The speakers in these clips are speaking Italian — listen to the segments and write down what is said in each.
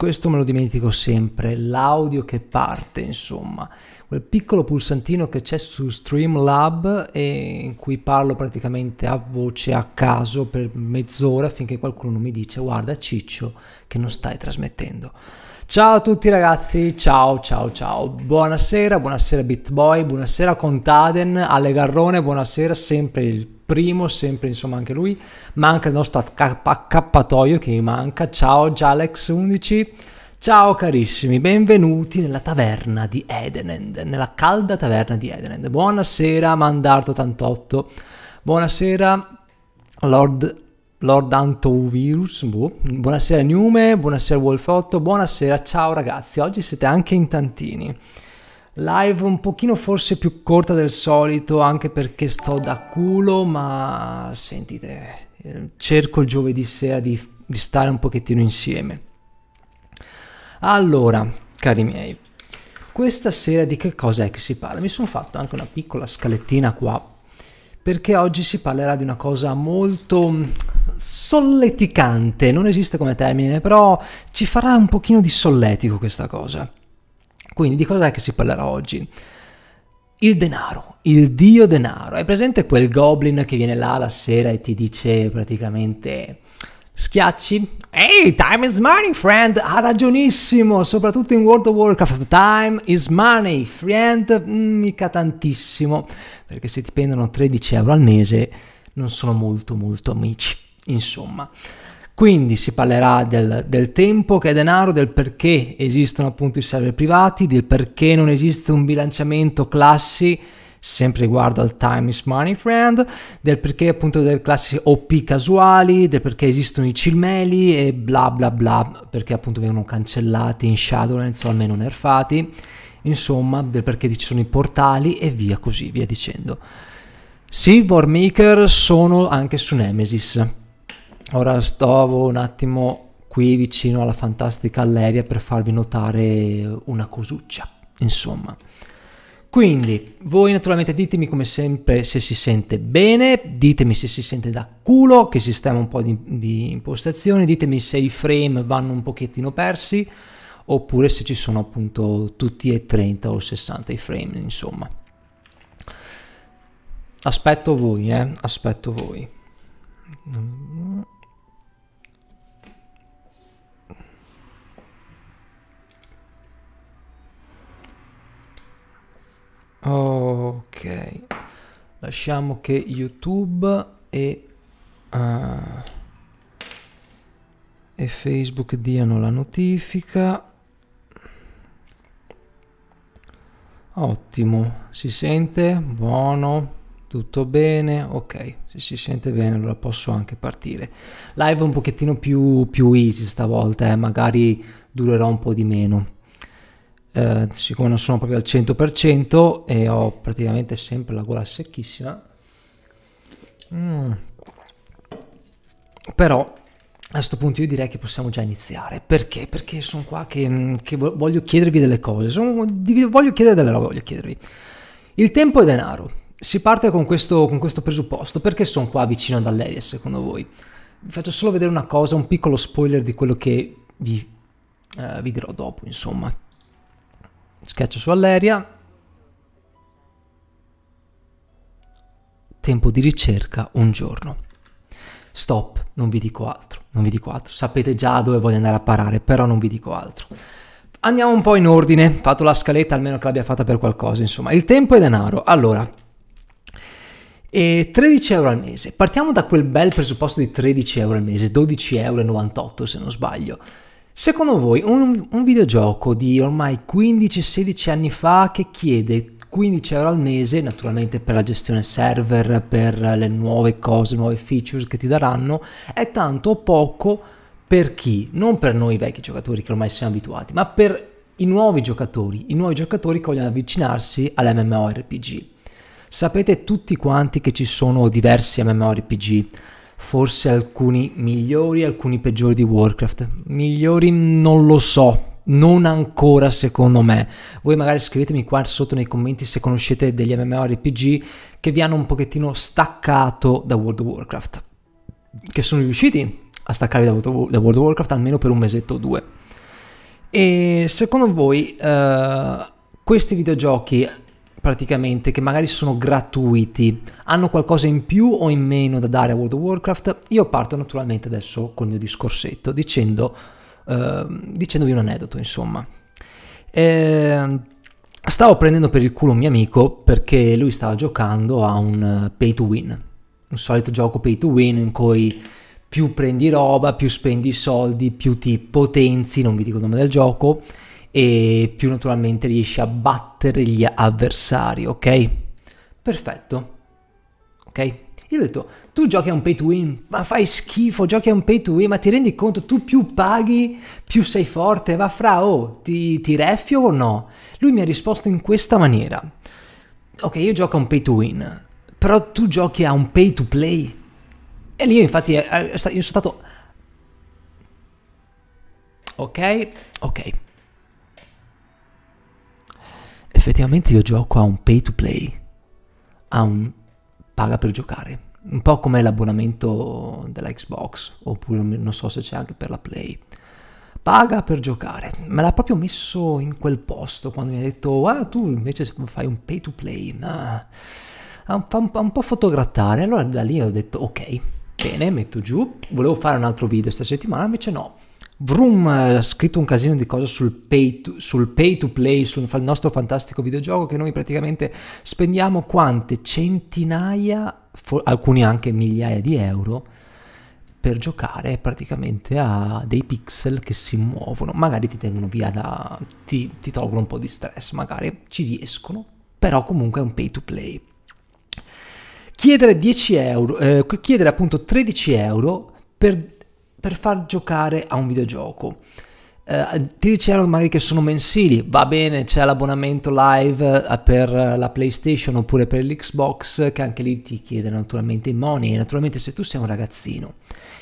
questo me lo dimentico sempre, l'audio che parte, insomma, quel piccolo pulsantino che c'è su Streamlab e in cui parlo praticamente a voce a caso per mezz'ora finché qualcuno non mi dice guarda Ciccio che non stai trasmettendo. Ciao a tutti ragazzi, ciao ciao ciao, buonasera, buonasera BitBoy, buonasera Contaden, Ale Garrone, buonasera sempre il primo, sempre insomma anche lui, manca il nostro accappatoio che mi manca, ciao Jalex11, ciao carissimi, benvenuti nella taverna di Edenend, nella calda taverna di Edenend, buonasera Mandarto88, buonasera Lord Lord Antovirus, boh. buonasera Nume, buonasera Wolfotto, buonasera, ciao ragazzi, oggi siete anche in tantini. Live un pochino forse più corta del solito, anche perché sto da culo, ma sentite, eh, cerco il giovedì sera di, di stare un pochettino insieme. Allora, cari miei, questa sera di che cosa è che si parla? Mi sono fatto anche una piccola scalettina qua perché oggi si parlerà di una cosa molto solleticante, non esiste come termine, però ci farà un pochino di solletico questa cosa. Quindi di cosa è che si parlerà oggi? Il denaro, il dio denaro. È presente quel goblin che viene là la sera e ti dice praticamente schiacci? Ehi, hey, time is money, friend! Ha ragionissimo, soprattutto in World of Warcraft. Time is money, friend! Mm, mica tantissimo, perché se ti prendono 13 euro al mese non sono molto molto amici insomma. Quindi si parlerà del, del, tempo che è denaro, del perché esistono appunto i server privati, del perché non esiste un bilanciamento classi sempre riguardo al time is money friend, del perché appunto delle classi OP casuali, del perché esistono i cilmeli e bla bla bla, perché appunto vengono cancellati in Shadowlands o almeno nerfati, insomma del perché ci sono i portali e via così via dicendo. Sì, Warmaker sono anche su Nemesis, Ora stavo un attimo qui vicino alla fantastica Alleria per farvi notare una cosuccia, insomma. Quindi, voi naturalmente ditemi come sempre se si sente bene, ditemi se si sente da culo, che sistema un po' di, di impostazione, ditemi se i frame vanno un pochettino persi, oppure se ci sono appunto tutti e 30 o 60 i frame, insomma. Aspetto voi, eh, aspetto voi. ok lasciamo che youtube e, uh, e facebook diano la notifica ottimo si sente buono tutto bene ok se si sente bene allora posso anche partire live un pochettino più, più easy stavolta eh? magari durerò un po' di meno eh, siccome non sono proprio al 100% e ho praticamente sempre la gola secchissima, mm. però a questo punto io direi che possiamo già iniziare. Perché? Perché sono qua che, mm, che voglio chiedervi delle cose. Sono, voglio chiedere delle robe, voglio chiedervi. Il tempo è denaro. Si parte con questo, con questo presupposto. Perché sono qua vicino ad Alleria, secondo voi? Vi faccio solo vedere una cosa, un piccolo spoiler di quello che vi, eh, vi dirò dopo, insomma schiaccio su Alleria, tempo di ricerca un giorno. Stop, non vi dico altro, non vi dico altro, sapete già dove voglio andare a parare, però non vi dico altro. Andiamo un po' in ordine, fatto la scaletta almeno che l'abbia fatta per qualcosa, insomma, il tempo è denaro. Allora, e 13 euro al mese. Partiamo da quel bel presupposto di 13 euro al mese, 12,98 euro se non sbaglio. Secondo voi un, un videogioco di ormai 15-16 anni fa che chiede 15 euro al mese, naturalmente per la gestione server, per le nuove cose, nuove features che ti daranno, è tanto o poco per chi? Non per noi vecchi giocatori che ormai siamo abituati, ma per i nuovi giocatori, i nuovi giocatori che vogliono avvicinarsi all'MMORPG. Sapete tutti quanti che ci sono diversi MMORPG, forse alcuni migliori, alcuni peggiori di Warcraft. Migliori non lo so, non ancora secondo me. Voi magari scrivetemi qua sotto nei commenti se conoscete degli MMORPG che vi hanno un pochettino staccato da World of Warcraft, che sono riusciti a staccarvi da World of Warcraft almeno per un mesetto o due. E secondo voi eh, questi videogiochi praticamente che magari sono gratuiti, hanno qualcosa in più o in meno da dare a World of Warcraft, io parto naturalmente adesso col mio discorsetto dicendo, eh, dicendovi un aneddoto insomma. Eh, stavo prendendo per il culo un mio amico perché lui stava giocando a un eh, pay to win, un solito gioco pay to win in cui più prendi roba, più spendi soldi, più ti potenzi, non vi dico il nome del gioco, e più naturalmente riesci a battere gli avversari, ok? Perfetto. Ok? Io ho detto, tu giochi a un pay to win, ma fai schifo, giochi a un pay to win, ma ti rendi conto, tu più paghi, più sei forte, va fra, oh, ti, ti reffio o no? Lui mi ha risposto in questa maniera, ok, io gioco a un pay to win, però tu giochi a un pay to play. E lì infatti eh, eh, io sono stato... Ok, ok effettivamente io gioco a un pay to play, a un paga per giocare, un po' come l'abbonamento della Xbox, oppure non so se c'è anche per la Play. Paga per giocare, me l'ha proprio messo in quel posto quando mi ha detto, ah tu invece fai un pay to play, ma un, un, un po' fotograttare, allora da lì ho detto ok, bene, metto giù, volevo fare un altro video questa settimana, invece no, Vroom eh, ha scritto un casino di cose sul pay to, sul pay to play, sul nostro fantastico videogioco che noi praticamente spendiamo quante centinaia, for, alcuni anche migliaia di euro per giocare praticamente a dei pixel che si muovono, magari ti tengono via da... ti, ti tolgono un po' di stress, magari ci riescono, però comunque è un pay to play. Chiedere 10 euro, eh, chiedere appunto 13 euro per per far giocare a un videogioco. Eh, ti dicevano magari che sono mensili, va bene, c'è l'abbonamento live eh, per la PlayStation oppure per l'Xbox che anche lì ti chiede naturalmente i money, E naturalmente se tu sei un ragazzino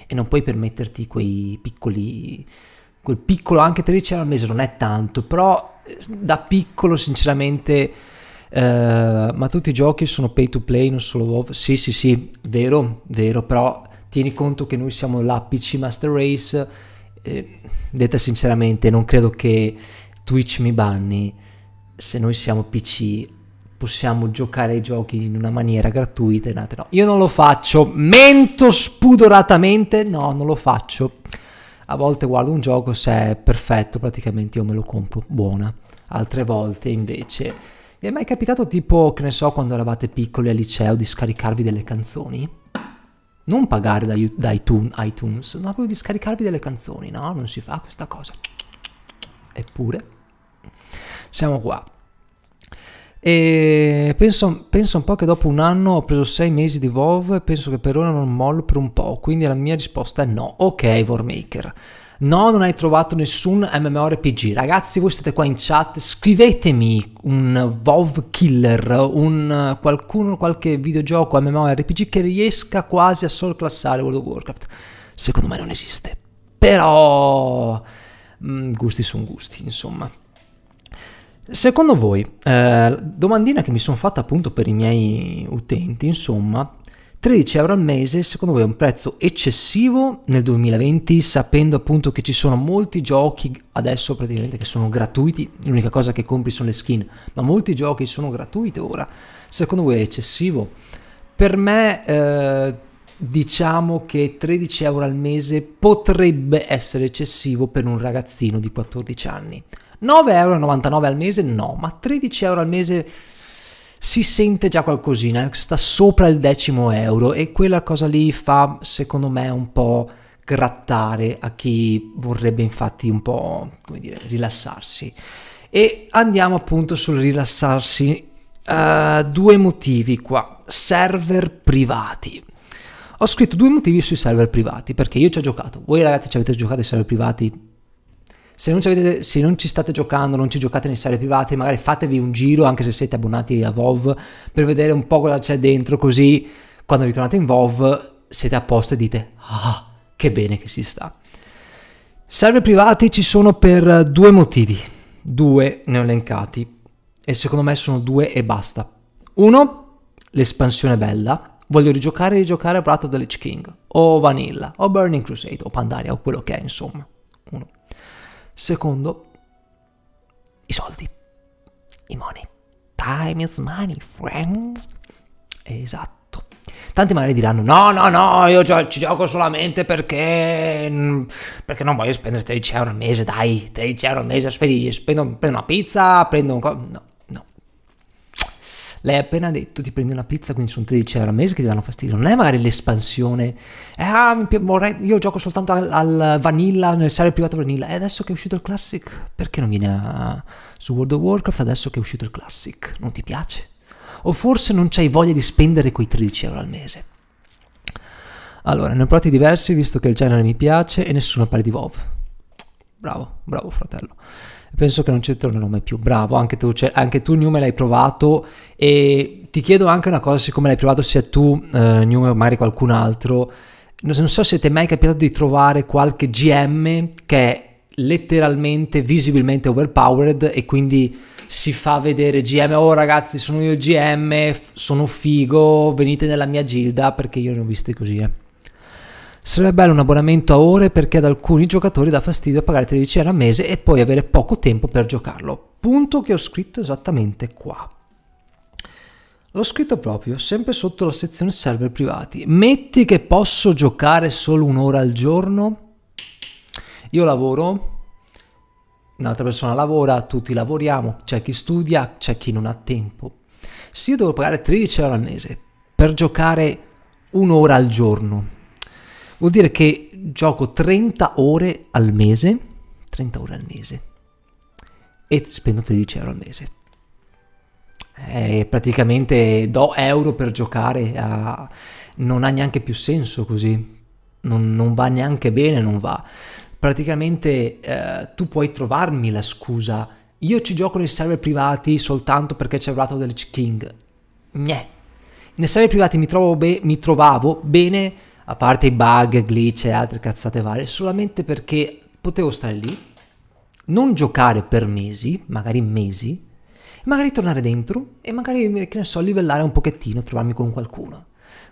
e non puoi permetterti quei piccoli quel piccolo anche 13 euro al mese non è tanto, però eh, da piccolo sinceramente eh, ma tutti i giochi sono pay to play, non solo WoW. Sì, sì, sì, vero, vero, però tieni conto che noi siamo la PC Master Race, eh, detta sinceramente non credo che Twitch mi banni, se noi siamo PC possiamo giocare ai giochi in una maniera gratuita e in altre no. Io non lo faccio, mento spudoratamente, no, non lo faccio. A volte guardo un gioco, se è perfetto praticamente io me lo compro, buona. Altre volte invece... Vi è mai capitato tipo, che ne so, quando eravate piccoli al liceo di scaricarvi delle canzoni? non pagare da, da iTunes, iTunes, ma proprio di scaricarvi delle canzoni, no? Non si fa questa cosa. Eppure, siamo qua. E penso, penso un po' che dopo un anno ho preso sei mesi di Vov e penso che per ora non mollo per un po', quindi la mia risposta è no. Ok, Warmaker. No, non hai trovato nessun MMORPG. Ragazzi, voi siete qua in chat, scrivetemi un WoW killer, un qualcuno, qualche videogioco MMORPG che riesca quasi a sorclassare World of Warcraft. Secondo me non esiste. Però... Mh, mm, gusti sono gusti, insomma. Secondo voi, eh, domandina che mi sono fatta appunto per i miei utenti, insomma, 13 euro al mese secondo voi è un prezzo eccessivo nel 2020 sapendo appunto che ci sono molti giochi adesso praticamente che sono gratuiti l'unica cosa che compri sono le skin ma molti giochi sono gratuiti ora secondo voi è eccessivo per me eh, diciamo che 13 euro al mese potrebbe essere eccessivo per un ragazzino di 14 anni 9,99 euro al mese no ma 13 euro al mese si sente già qualcosina, sta sopra il decimo euro e quella cosa lì fa secondo me un po' grattare a chi vorrebbe infatti un po' come dire rilassarsi. E andiamo appunto sul rilassarsi. Uh, due motivi qua, server privati. Ho scritto due motivi sui server privati perché io ci ho giocato. Voi ragazzi ci avete giocato i server privati? Se non, avete, se non, ci state giocando, non ci giocate nei serie private, magari fatevi un giro, anche se siete abbonati a WoW, per vedere un po' cosa c'è dentro, così quando ritornate in WoW siete a posto e dite, ah, che bene che si sta. Server privati ci sono per due motivi, due ne ho elencati, e secondo me sono due e basta. Uno, l'espansione bella, voglio rigiocare e rigiocare a of The Lich King, o Vanilla, o Burning Crusade, o Pandaria, o quello che è, insomma. Secondo, i soldi, i money. Time is money, friends. Esatto. Tanti magari diranno: No, no, no, io gio ci gioco solamente perché. Mm, perché non voglio spendere 13 euro al mese, dai, 13 euro al mese, spendi, spendo, prendo una pizza, prendo un. Co- no. Lei ha appena detto ti prendi una pizza, quindi sono 13 euro al mese che ti danno fastidio. Non è magari l'espansione, eh, ah, io gioco soltanto al, al vanilla, nel serio privato vanilla. E adesso che è uscito il classic, perché non viene a, su World of Warcraft adesso che è uscito il classic? Non ti piace? O forse non c'hai voglia di spendere quei 13 euro al mese? Allora, ne ho provati diversi visto che il genere mi piace e nessuno parla di WoW. Bravo, bravo fratello penso che non ci tornerò mai più. Bravo, anche tu, cioè, anche tu Newman l'hai provato e ti chiedo anche una cosa, siccome l'hai provato sia tu eh, Newman o magari qualcun altro, non so se ti è mai capitato di trovare qualche GM che è letteralmente, visibilmente overpowered e quindi si fa vedere GM, oh ragazzi sono io il GM, sono figo, venite nella mia gilda perché io ne ho viste così eh. Sarebbe bello un abbonamento a ore perché ad alcuni giocatori dà fastidio pagare 13 euro al mese e poi avere poco tempo per giocarlo. Punto che ho scritto esattamente qua. L'ho scritto proprio, sempre sotto la sezione server privati. Metti che posso giocare solo un'ora al giorno? Io lavoro, un'altra persona lavora, tutti lavoriamo, c'è chi studia, c'è chi non ha tempo. Se io devo pagare 13 euro al mese per giocare un'ora al giorno, Vuol dire che gioco 30 ore al mese, 30 ore al mese, e spendo 13 euro al mese. E praticamente do euro per giocare, a... non ha neanche più senso così, non, non va neanche bene, non va. Praticamente eh, tu puoi trovarmi la scusa, io ci gioco nei server privati soltanto perché c'è il Wrath of the Lich King. Gne. Nei server privati mi, be mi trovavo bene a parte i bug, glitch e altre cazzate varie, solamente perché potevo stare lì, non giocare per mesi, magari mesi, magari tornare dentro e magari, che ne so, livellare un pochettino, trovarmi con qualcuno.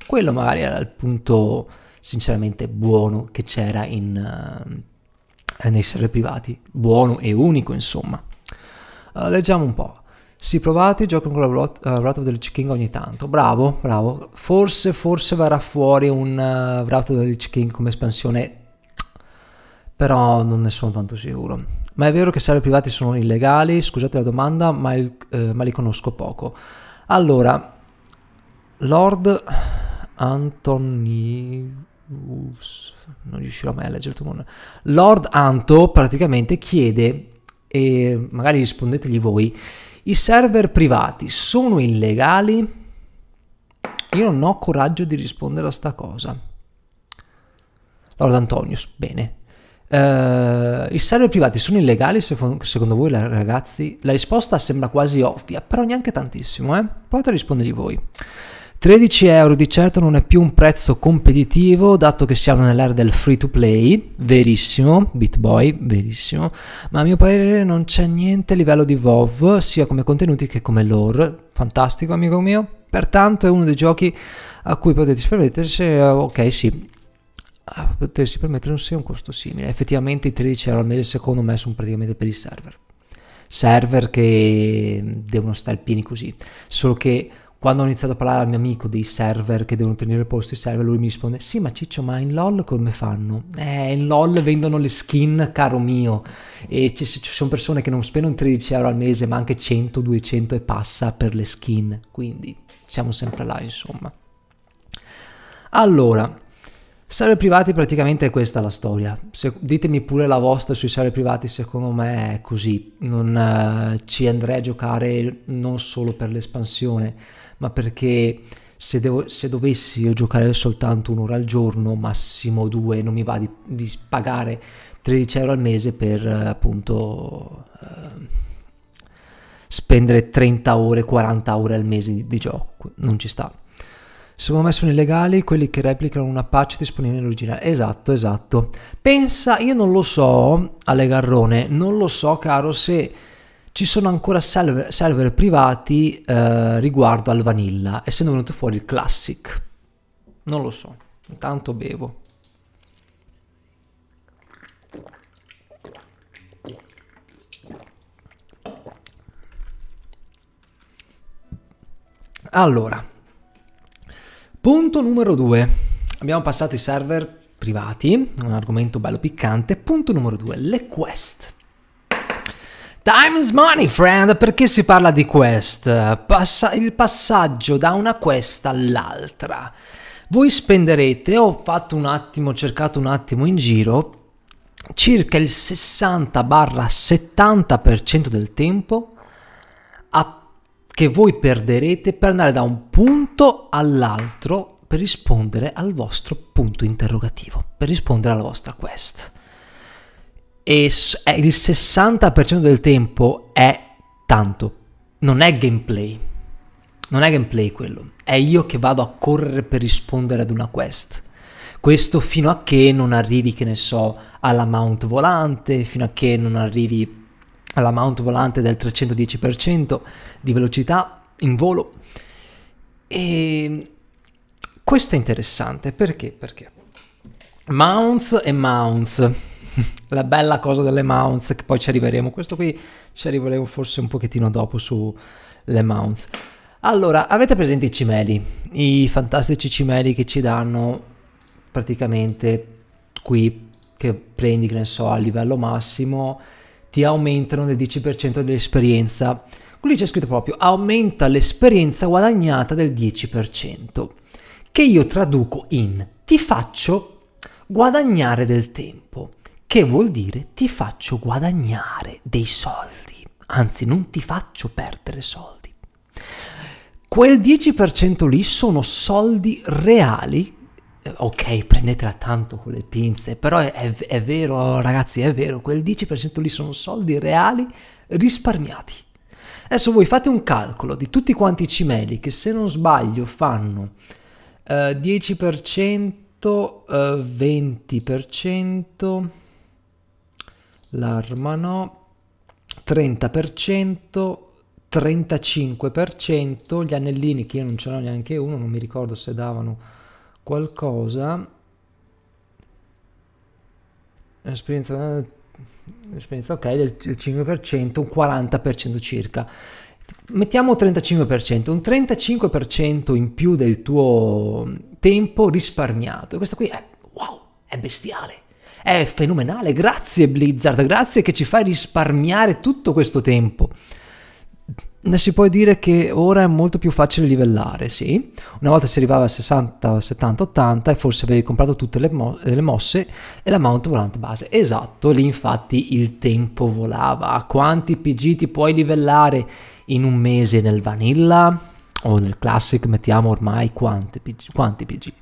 Quello magari era il punto sinceramente buono che c'era in, uh, nei server privati, buono e unico insomma. Uh, leggiamo un po'. Sì, provate, gioco con la eh, Wrath of the Lich King ogni tanto. Bravo, bravo. Forse, forse verrà fuori un eh, Wrath of the Lich King come espansione, però non ne sono tanto sicuro. Ma è vero che server privati sono illegali? Scusate la domanda, ma, il, uh, ma li conosco poco. Allora, Lord Antoni... non riuscirò mai a leggere il Lord Anto praticamente chiede, e magari rispondetegli voi, i server privati sono illegali? Io non ho coraggio di rispondere a sta cosa. Lord Antonius, bene. Uh, I server privati sono illegali secondo voi ragazzi? La risposta sembra quasi ovvia, però neanche tantissimo, eh? Provate a rispondergli voi. 13 euro di certo non è più un prezzo competitivo dato che siamo nell'era del free to play, verissimo, BitBoy, verissimo, ma a mio parere non c'è niente a livello di WoW sia come contenuti che come lore, fantastico amico mio, pertanto è uno dei giochi a cui potete permettersi, eh, ok sì, a potersi permettere un, sì, un costo simile, effettivamente i 13 euro al mese secondo me sono praticamente per i server, server che devono stare pieni così, solo che quando ho iniziato a parlare al mio amico dei server che devono tenere posto i server, lui mi risponde: Sì, ma Ciccio, ma in LOL come fanno? Eh, in LOL vendono le skin, caro mio. E ci, ci sono persone che non spendono 13 euro al mese, ma anche 100, 200 e passa per le skin. Quindi siamo sempre là, insomma. Allora, Server privati praticamente è questa la storia. Se, ditemi pure la vostra sui server privati, secondo me è così. Non eh, ci andrei a giocare non solo per l'espansione, ma perché se, devo, se dovessi io giocare soltanto un'ora al giorno, massimo due, non mi va di, di pagare 13 euro al mese per eh, appunto eh, spendere 30 ore, 40 ore al mese di, di gioco, non ci sta. Secondo me sono illegali quelli che replicano una patch disponibile originale. Esatto, esatto. Pensa, io non lo so, Ale Garrone, non lo so, caro, se ci sono ancora server, server privati eh, riguardo al vanilla, essendo venuto fuori il classic. Non lo so, intanto bevo. Allora, punto numero 2. Abbiamo passato i server privati, un argomento bello piccante. Punto numero 2, le quest. Time is money, friend! Perché si parla di quest? Passa il passaggio da una quest all'altra. Voi spenderete, ho fatto un attimo, cercato un attimo in giro, circa il 60-70% del tempo a, che voi perderete per andare da un punto all'altro per rispondere al vostro punto interrogativo, per rispondere alla vostra quest e eh, il 60% del tempo è tanto, non è gameplay. Non è gameplay quello, è io che vado a correre per rispondere ad una quest. Questo fino a che non arrivi, che ne so, alla mount volante, fino a che non arrivi alla mount volante del 310% di velocità in volo. E ehm, questo è interessante perché? Perché mounts e mounts la bella cosa delle mounts, che poi ci arriveremo. Questo qui ci arriveremo forse un pochettino dopo sulle mounts. Allora, avete presente i cimeli? I fantastici cimeli che ci danno praticamente qui, che prendi, che ne so, a livello massimo, ti aumentano del 10% dell'esperienza. lì c'è scritto proprio aumenta l'esperienza guadagnata del 10%, che io traduco in ti faccio guadagnare del tempo che vuol dire ti faccio guadagnare dei soldi, anzi non ti faccio perdere soldi. Quel 10% lì sono soldi reali eh, ok, prendetela tanto con le pinze, però è, è, è, vero, ragazzi, è vero, quel 10% lì sono soldi reali risparmiati. Adesso voi fate un calcolo di tutti quanti i cimeli che se non sbaglio fanno eh, 10%, eh, 20%, l'arma no, 30%, 35%, gli anellini che io non ce l'ho neanche uno, non mi ricordo se davano qualcosa. Esperienza, esperienza eh, ok, del 5%, un 40% circa. Mettiamo 35%, un 35% in più del tuo tempo risparmiato. E questo qui è wow, è bestiale è fenomenale, grazie Blizzard, grazie che ci fai risparmiare tutto questo tempo. Si può dire che ora è molto più facile livellare, sì. Una volta si arrivava a 60, 70, 80 e forse avevi comprato tutte le, mo le mosse e la mount volante base. Esatto, lì infatti il tempo volava. Quanti PG ti puoi livellare in un mese nel vanilla o nel classic? Mettiamo ormai quanti PG. Quanti PG?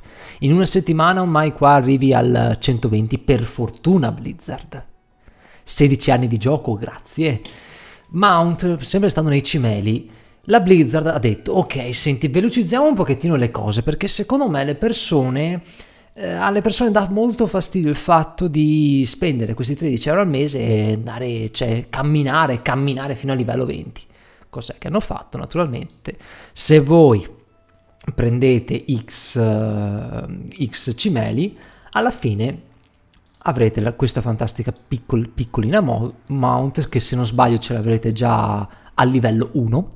In una settimana ormai qua arrivi al 120 per fortuna Blizzard. 16 anni di gioco, grazie. Mount, sempre stando nei cimeli, la Blizzard ha detto ok, senti, velocizziamo un pochettino le cose perché secondo me le persone... Eh, alle persone dà molto fastidio il fatto di spendere questi 13 euro al mese e andare, cioè, camminare, camminare fino a livello 20. Cos'è che hanno fatto? Naturalmente, se voi prendete x, eh, x cimeli, alla fine avrete la, questa fantastica piccol, piccolina mount che se non sbaglio ce l'avrete già a livello 1,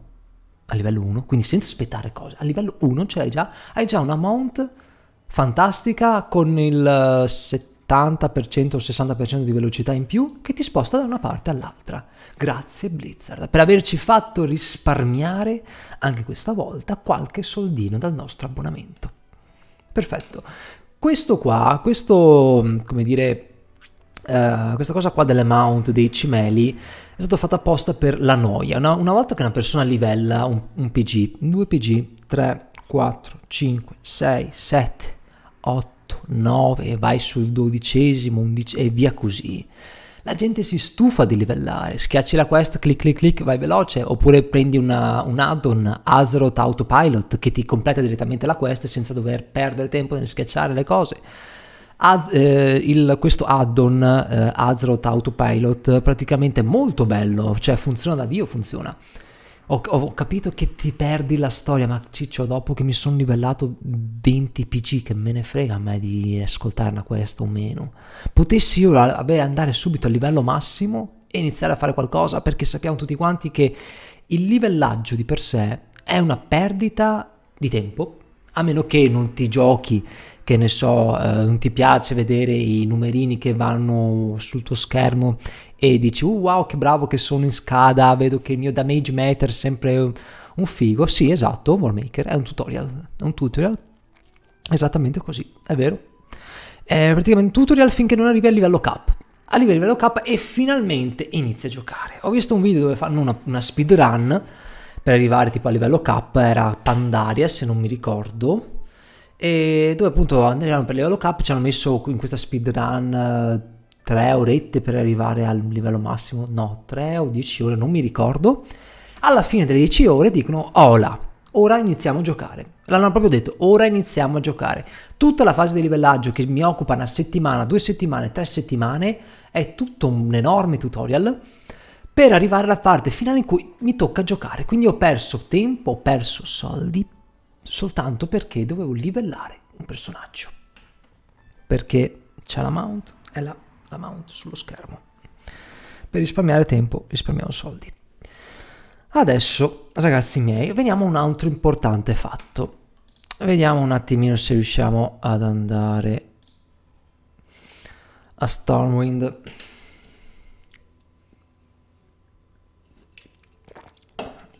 a livello 1, quindi senza aspettare cose, a livello 1 ce l'hai già, hai già una mount fantastica con il 70 eh, 70% o 60% di velocità in più che ti sposta da una parte all'altra. Grazie Blizzard per averci fatto risparmiare anche questa volta qualche soldino dal nostro abbonamento. Perfetto. Questo qua, questo, come dire, Uh, questa cosa qua delle mount dei cimeli è stata fatta apposta per la noia. No? Una volta che una persona livella un, un PG, 2 PG, 3, 4, 5, 6, 7, 8, 8, 9, vai sul dodicesimo, undicesimo e via così. La gente si stufa di livellare, schiacci la quest, clic clic clic, vai veloce, oppure prendi una, un add-on Azeroth Autopilot che ti completa direttamente la quest senza dover perdere tempo nel schiacciare le cose. Az, eh, il, questo add-on eh, Azeroth Autopilot praticamente è molto bello, cioè funziona da Dio, funziona ho, ho, capito che ti perdi la storia, ma ciccio, dopo che mi sono livellato 20 PC, che me ne frega a me di ascoltarla questo o meno. Potessi io vabbè, andare subito al livello massimo e iniziare a fare qualcosa, perché sappiamo tutti quanti che il livellaggio di per sé è una perdita di tempo, a meno che non ti giochi che ne so, eh, non ti piace vedere i numerini che vanno sul tuo schermo e dici uh, wow che bravo che sono in scada, vedo che il mio damage meter è sempre un figo. Sì, esatto, Warmaker è un tutorial, è un tutorial esattamente così, è vero. È praticamente un tutorial finché non arrivi a livello cap. Arrivi al livello cap e finalmente inizia a giocare. Ho visto un video dove fanno una, una speedrun per arrivare tipo a livello cap, era Pandaria se non mi ricordo, e dove appunto andavano per livello cap ci hanno messo in questa speedrun eh, 3 orette per arrivare al livello massimo, no, 3 o 10 ore, non mi ricordo. Alla fine delle 10 ore dicono Hola, ora iniziamo a giocare. L'hanno proprio detto, ora iniziamo a giocare. Tutta la fase di livellaggio che mi occupa una settimana, due settimane, tre settimane, è tutto un enorme tutorial per arrivare alla parte finale in cui mi tocca giocare. Quindi ho perso tempo, ho perso soldi, soltanto perché dovevo livellare un personaggio. Perché c'è la mount, è là la mount sullo schermo. Per risparmiare tempo risparmiamo soldi. Adesso, ragazzi miei, veniamo a un altro importante fatto. Vediamo un attimino se riusciamo ad andare a Stormwind.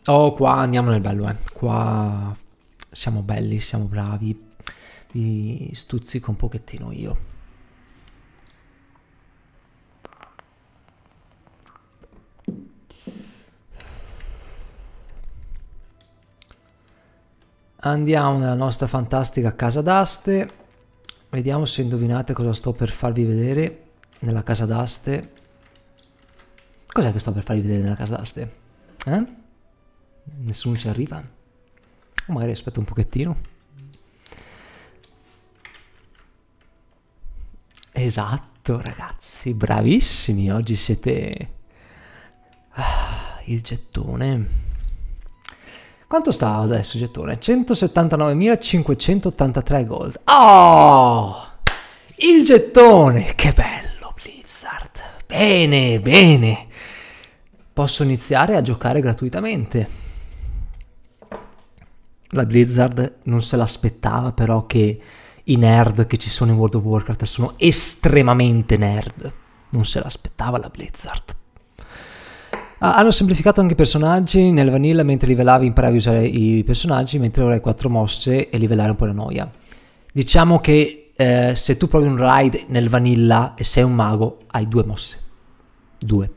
Oh, qua andiamo nel bello, eh. Qua siamo belli, siamo bravi. Vi stuzzico un pochettino io. Andiamo nella nostra fantastica casa d'aste. Vediamo se indovinate cosa sto per farvi vedere nella casa d'aste. Cos'è che sto per farvi vedere nella casa d'aste? Eh? Nessuno ci arriva? O magari aspetta un pochettino. Esatto, ragazzi, bravissimi. Oggi siete... Ah, il gettone. Quanto sta adesso Gettone? 179.583 gold. Oh! Il gettone! Che bello, Blizzard! Bene, bene! Posso iniziare a giocare gratuitamente. La Blizzard non se l'aspettava però che i nerd che ci sono in World of Warcraft sono estremamente nerd. Non se l'aspettava la Blizzard. Ah, hanno semplificato anche i personaggi. Nel vanilla, mentre livellavi, imparavi a usare i personaggi, mentre ora hai quattro mosse e livellare un po' la noia. Diciamo che eh, se tu provi un ride nel vanilla e sei un mago, hai due mosse. Due.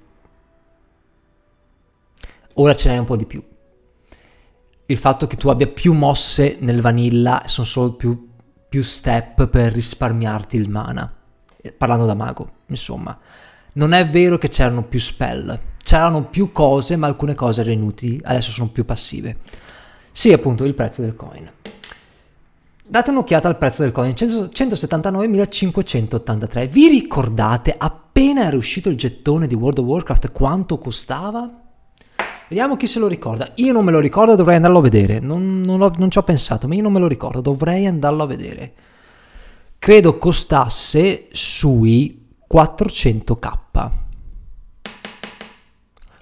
Ora ce n'hai un po' di più. Il fatto che tu abbia più mosse nel vanilla sono solo più, più step per risparmiarti il mana. Eh, parlando da mago, insomma non è vero che c'erano più spell, c'erano più cose, ma alcune cose erano inutili, adesso sono più passive. Sì, appunto, il prezzo del coin. Date un'occhiata al prezzo del coin, 179.583. Vi ricordate appena era uscito il gettone di World of Warcraft quanto costava? Vediamo chi se lo ricorda. Io non me lo ricordo, dovrei andarlo a vedere. Non, non, non ci ho pensato, ma io non me lo ricordo, dovrei andarlo a vedere. Credo costasse sui 400k.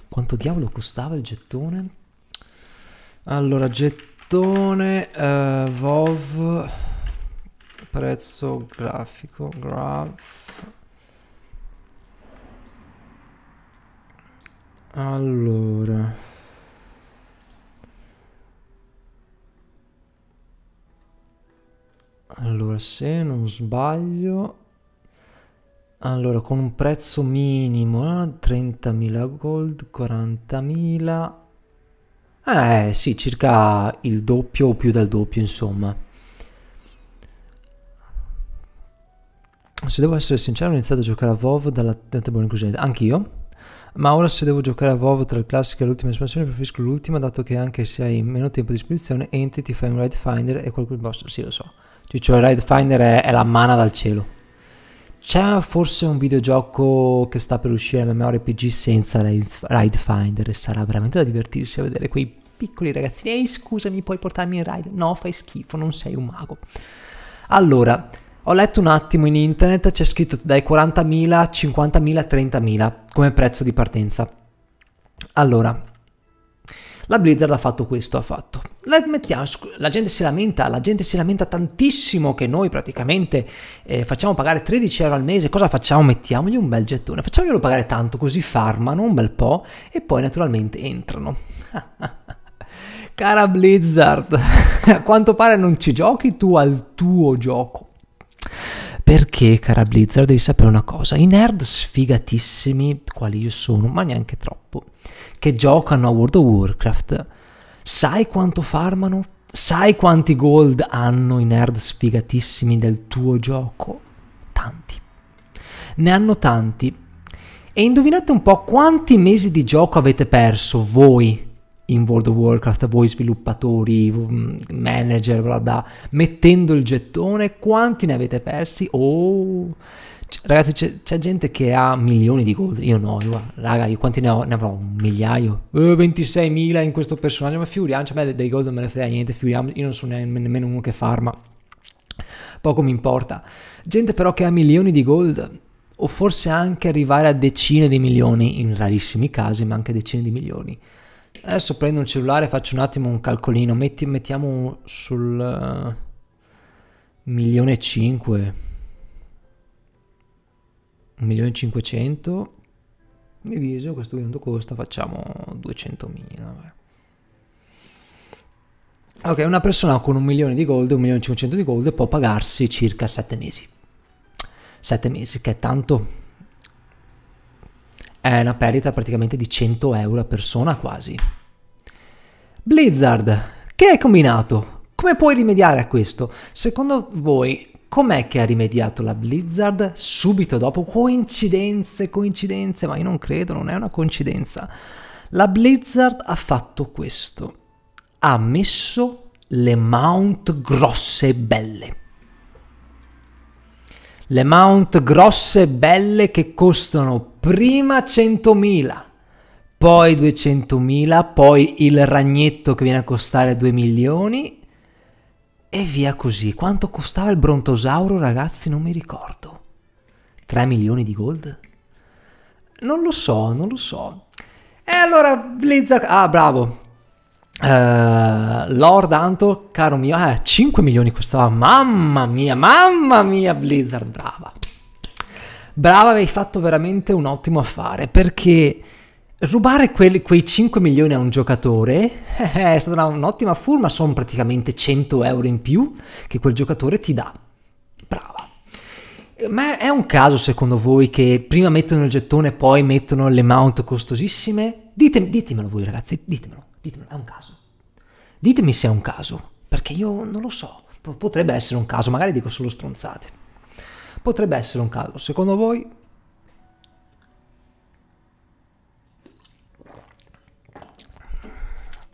Quanto diavolo costava il gettone? Allora, gettone uh, VOV prezzo grafico graph Allora Allora, se non sbaglio allora, con un prezzo minimo, eh? 30.000 gold, 40.000... Eh sì, circa il doppio o più del doppio, insomma. Se devo essere sincero, ho iniziato a giocare a WoW dalla Tentable Inclusion, anch'io. Ma ora se devo giocare a WoW tra il classico e l'ultima espansione, preferisco l'ultima, dato che anche se hai meno tempo a disposizione, entri, ti fai un Raid Finder e qualcun boss. Sì, lo so. Cioè, il Raid Finder è, è la mana dal cielo. C'è forse un videogioco che sta per uscire PG senza Ride Finder e sarà veramente da divertirsi a vedere quei piccoli ragazzini. Ehi, scusami, puoi portarmi in ride? No, fai schifo, non sei un mago. Allora, ho letto un attimo in internet, c'è scritto dai 40.000, a 50.000, a 30.000 come prezzo di partenza. Allora, la Blizzard ha fatto questo, ha fatto. La, gente si lamenta, la gente si lamenta tantissimo che noi praticamente eh, facciamo pagare 13 euro al mese. Cosa facciamo? Mettiamogli un bel gettone, facciamoglielo pagare tanto così farmano un bel po' e poi naturalmente entrano. Cara Blizzard, a quanto pare non ci giochi tu al tuo gioco. Perché, cara Blizzard, devi sapere una cosa, i nerd sfigatissimi, quali io sono, ma neanche troppo, che giocano a World of Warcraft, sai quanto farmano? Sai quanti gold hanno i nerd sfigatissimi del tuo gioco? Tanti. Ne hanno tanti. E indovinate un po' quanti mesi di gioco avete perso voi in World of Warcraft voi sviluppatori, mm, manager, bla bla, mettendo il gettone, quanti ne avete persi? Oh, cioè, ragazzi, c'è, c'è, gente che ha milioni di gold, io no, io, raga, io quanti ne, ho, ne avrò? Un migliaio? Eh, 26.000 in questo personaggio, ma figuriamoci, cioè, a me dei gold non me ne frega niente, figuriamoci, io non sono ne- nemmeno uno che farma, poco mi importa. Gente però che ha milioni di gold, o forse anche arrivare a decine di milioni, in rarissimi casi, ma anche decine di milioni. Adesso prendo un cellulare e faccio un attimo un calcolino. Metti, mettiamo sul eh, milione e cinque. Un milione e cinquecento. Diviso questo quanto costa, facciamo 200.000. Ok, una persona con un milione di gold, un milione e 500 di gold può pagarsi circa 7 mesi. 7 mesi, che è tanto è una perdita praticamente di 100 euro a persona quasi. Blizzard, che hai combinato? Come puoi rimediare a questo? Secondo voi com'è che ha rimediato la Blizzard subito dopo? Coincidenze, coincidenze, ma io non credo, non è una coincidenza. La Blizzard ha fatto questo. Ha messo le mount grosse e belle. Le mount grosse e belle che costano prima 100.000, poi 200.000, poi il ragnetto che viene a costare 2 milioni e via così. Quanto costava il brontosauro, ragazzi, non mi ricordo. 3 milioni di gold? Non lo so, non lo so. E allora Blizzard... Ah, bravo. Uh, Lord Anto, caro mio, eh, 5 milioni costava. Mamma mia, mamma mia, Blizzard, brava brava, avevi fatto veramente un ottimo affare perché rubare quelli, quei 5 milioni a un giocatore eh, è stata un'ottima furma, sono praticamente 100 euro in più che quel giocatore ti dà. Brava. Ma è un caso secondo voi che prima mettono il gettone e poi mettono le mount costosissime? Ditemi, ditemelo voi ragazzi, ditemelo, ditemelo, è un caso. Ditemi se è un caso, perché io non lo so, potrebbe essere un caso, magari dico solo stronzate. Potrebbe essere un caso, secondo voi?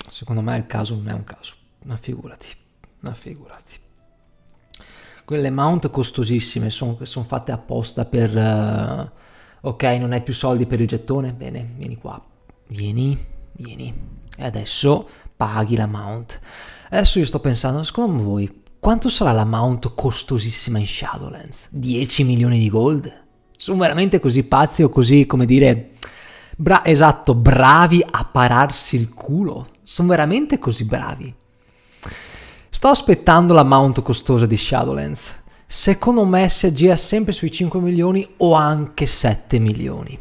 Secondo me il caso non è un caso, ma figurati, ma figurati. Quelle mount costosissime sono, sono fatte apposta per... Uh, ok, non hai più soldi per il gettone? Bene, vieni qua, vieni, vieni. E adesso paghi la mount. Adesso io sto pensando, secondo voi quanto sarà la mount costosissima in Shadowlands? 10 milioni di gold? Sono veramente così pazzi o così, come dire, bra- esatto, bravi a pararsi il culo? Sono veramente così bravi? Sto aspettando la mount costosa di Shadowlands. Secondo me si aggira sempre sui 5 milioni o anche 7 milioni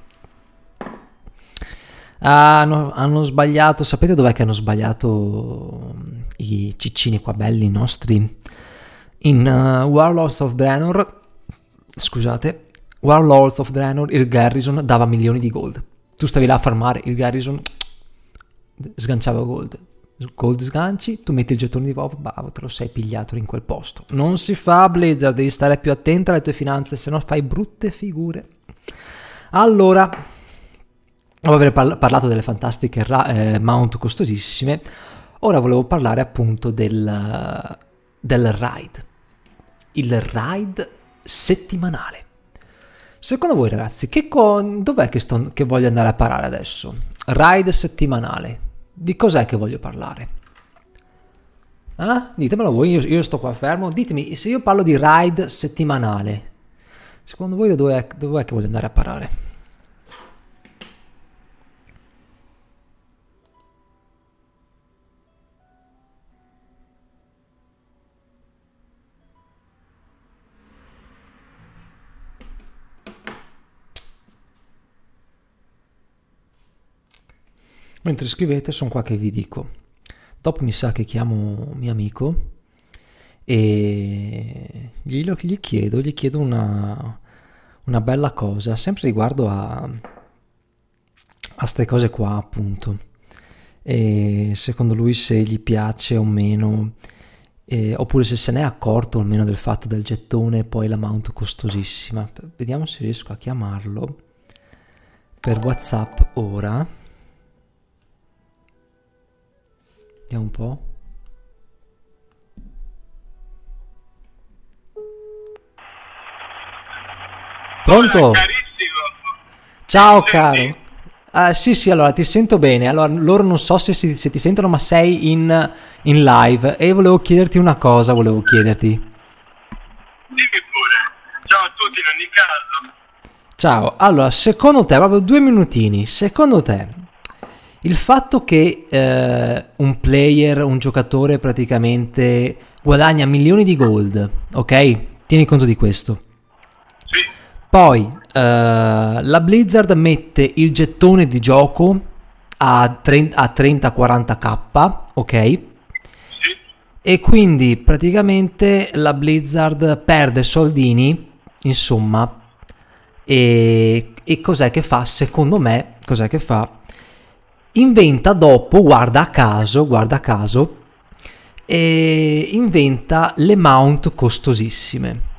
hanno, hanno sbagliato, sapete dov'è che hanno sbagliato mm, i ciccini qua belli nostri? In uh, Warlords of Draenor, scusate, Warlords of Draenor, il Garrison dava milioni di gold. Tu stavi là a farmare, il Garrison sganciava gold. Gold sganci, tu metti il gettone di WoW, bravo, te lo sei pigliato in quel posto. Non si fa Blizzard, devi stare più attenta alle tue finanze, se no fai brutte figure. Allora, Dopo aver parlato delle fantastiche eh, mount costosissime, ora volevo parlare appunto del, del ride. Il ride settimanale. Secondo voi ragazzi, che con... dov'è che, sto... che voglio andare a parare adesso? Ride settimanale. Di cos'è che voglio parlare? Ah, ditemelo voi, io, io, sto qua fermo. Ditemi, se io parlo di ride settimanale, secondo voi dov'è, dov'è che voglio andare a parare? Mentre scrivete sono qua che vi dico. Dopo mi sa che chiamo mio amico e gli, gli chiedo, gli chiedo una, una, bella cosa, sempre riguardo a queste cose qua appunto. E secondo lui se gli piace o meno, eh, oppure se se n'è accorto almeno del fatto del gettone e poi la mount costosissima. Vediamo se riesco a chiamarlo per WhatsApp ora. Vediamo un po'. Pronto? Ciao caro. Uh, sì, sì, allora ti sento bene. Allora, loro non so se, si, se ti sentono, ma sei in, in, live e volevo chiederti una cosa, volevo chiederti. Dimmi pure. Ciao a tutti, in ogni caso. Ciao, allora, secondo te, proprio due minutini, secondo te il fatto che eh, un player, un giocatore praticamente guadagna milioni di gold, ok? Tieni conto di questo. Poi eh, la Blizzard mette il gettone di gioco a 30-40k, ok? E quindi praticamente la Blizzard perde soldini, insomma. E, e cos'è che fa? Secondo me, cos'è che fa? inventa dopo, guarda a caso, guarda a caso, e inventa le mount costosissime.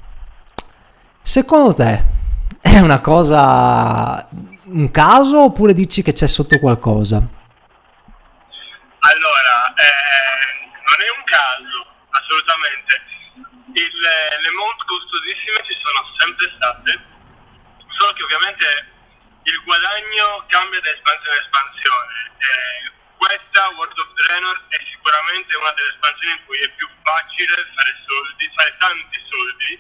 Secondo te è una cosa, un caso oppure dici che c'è sotto qualcosa? Allora, eh, non è un caso, assolutamente. Il, le mount costosissime ci sono sempre state, solo che ovviamente il guadagno cambia da espansione a espansione. Eh, questa World of Draenor è sicuramente una delle espansioni in cui è più facile fare soldi, fare tanti soldi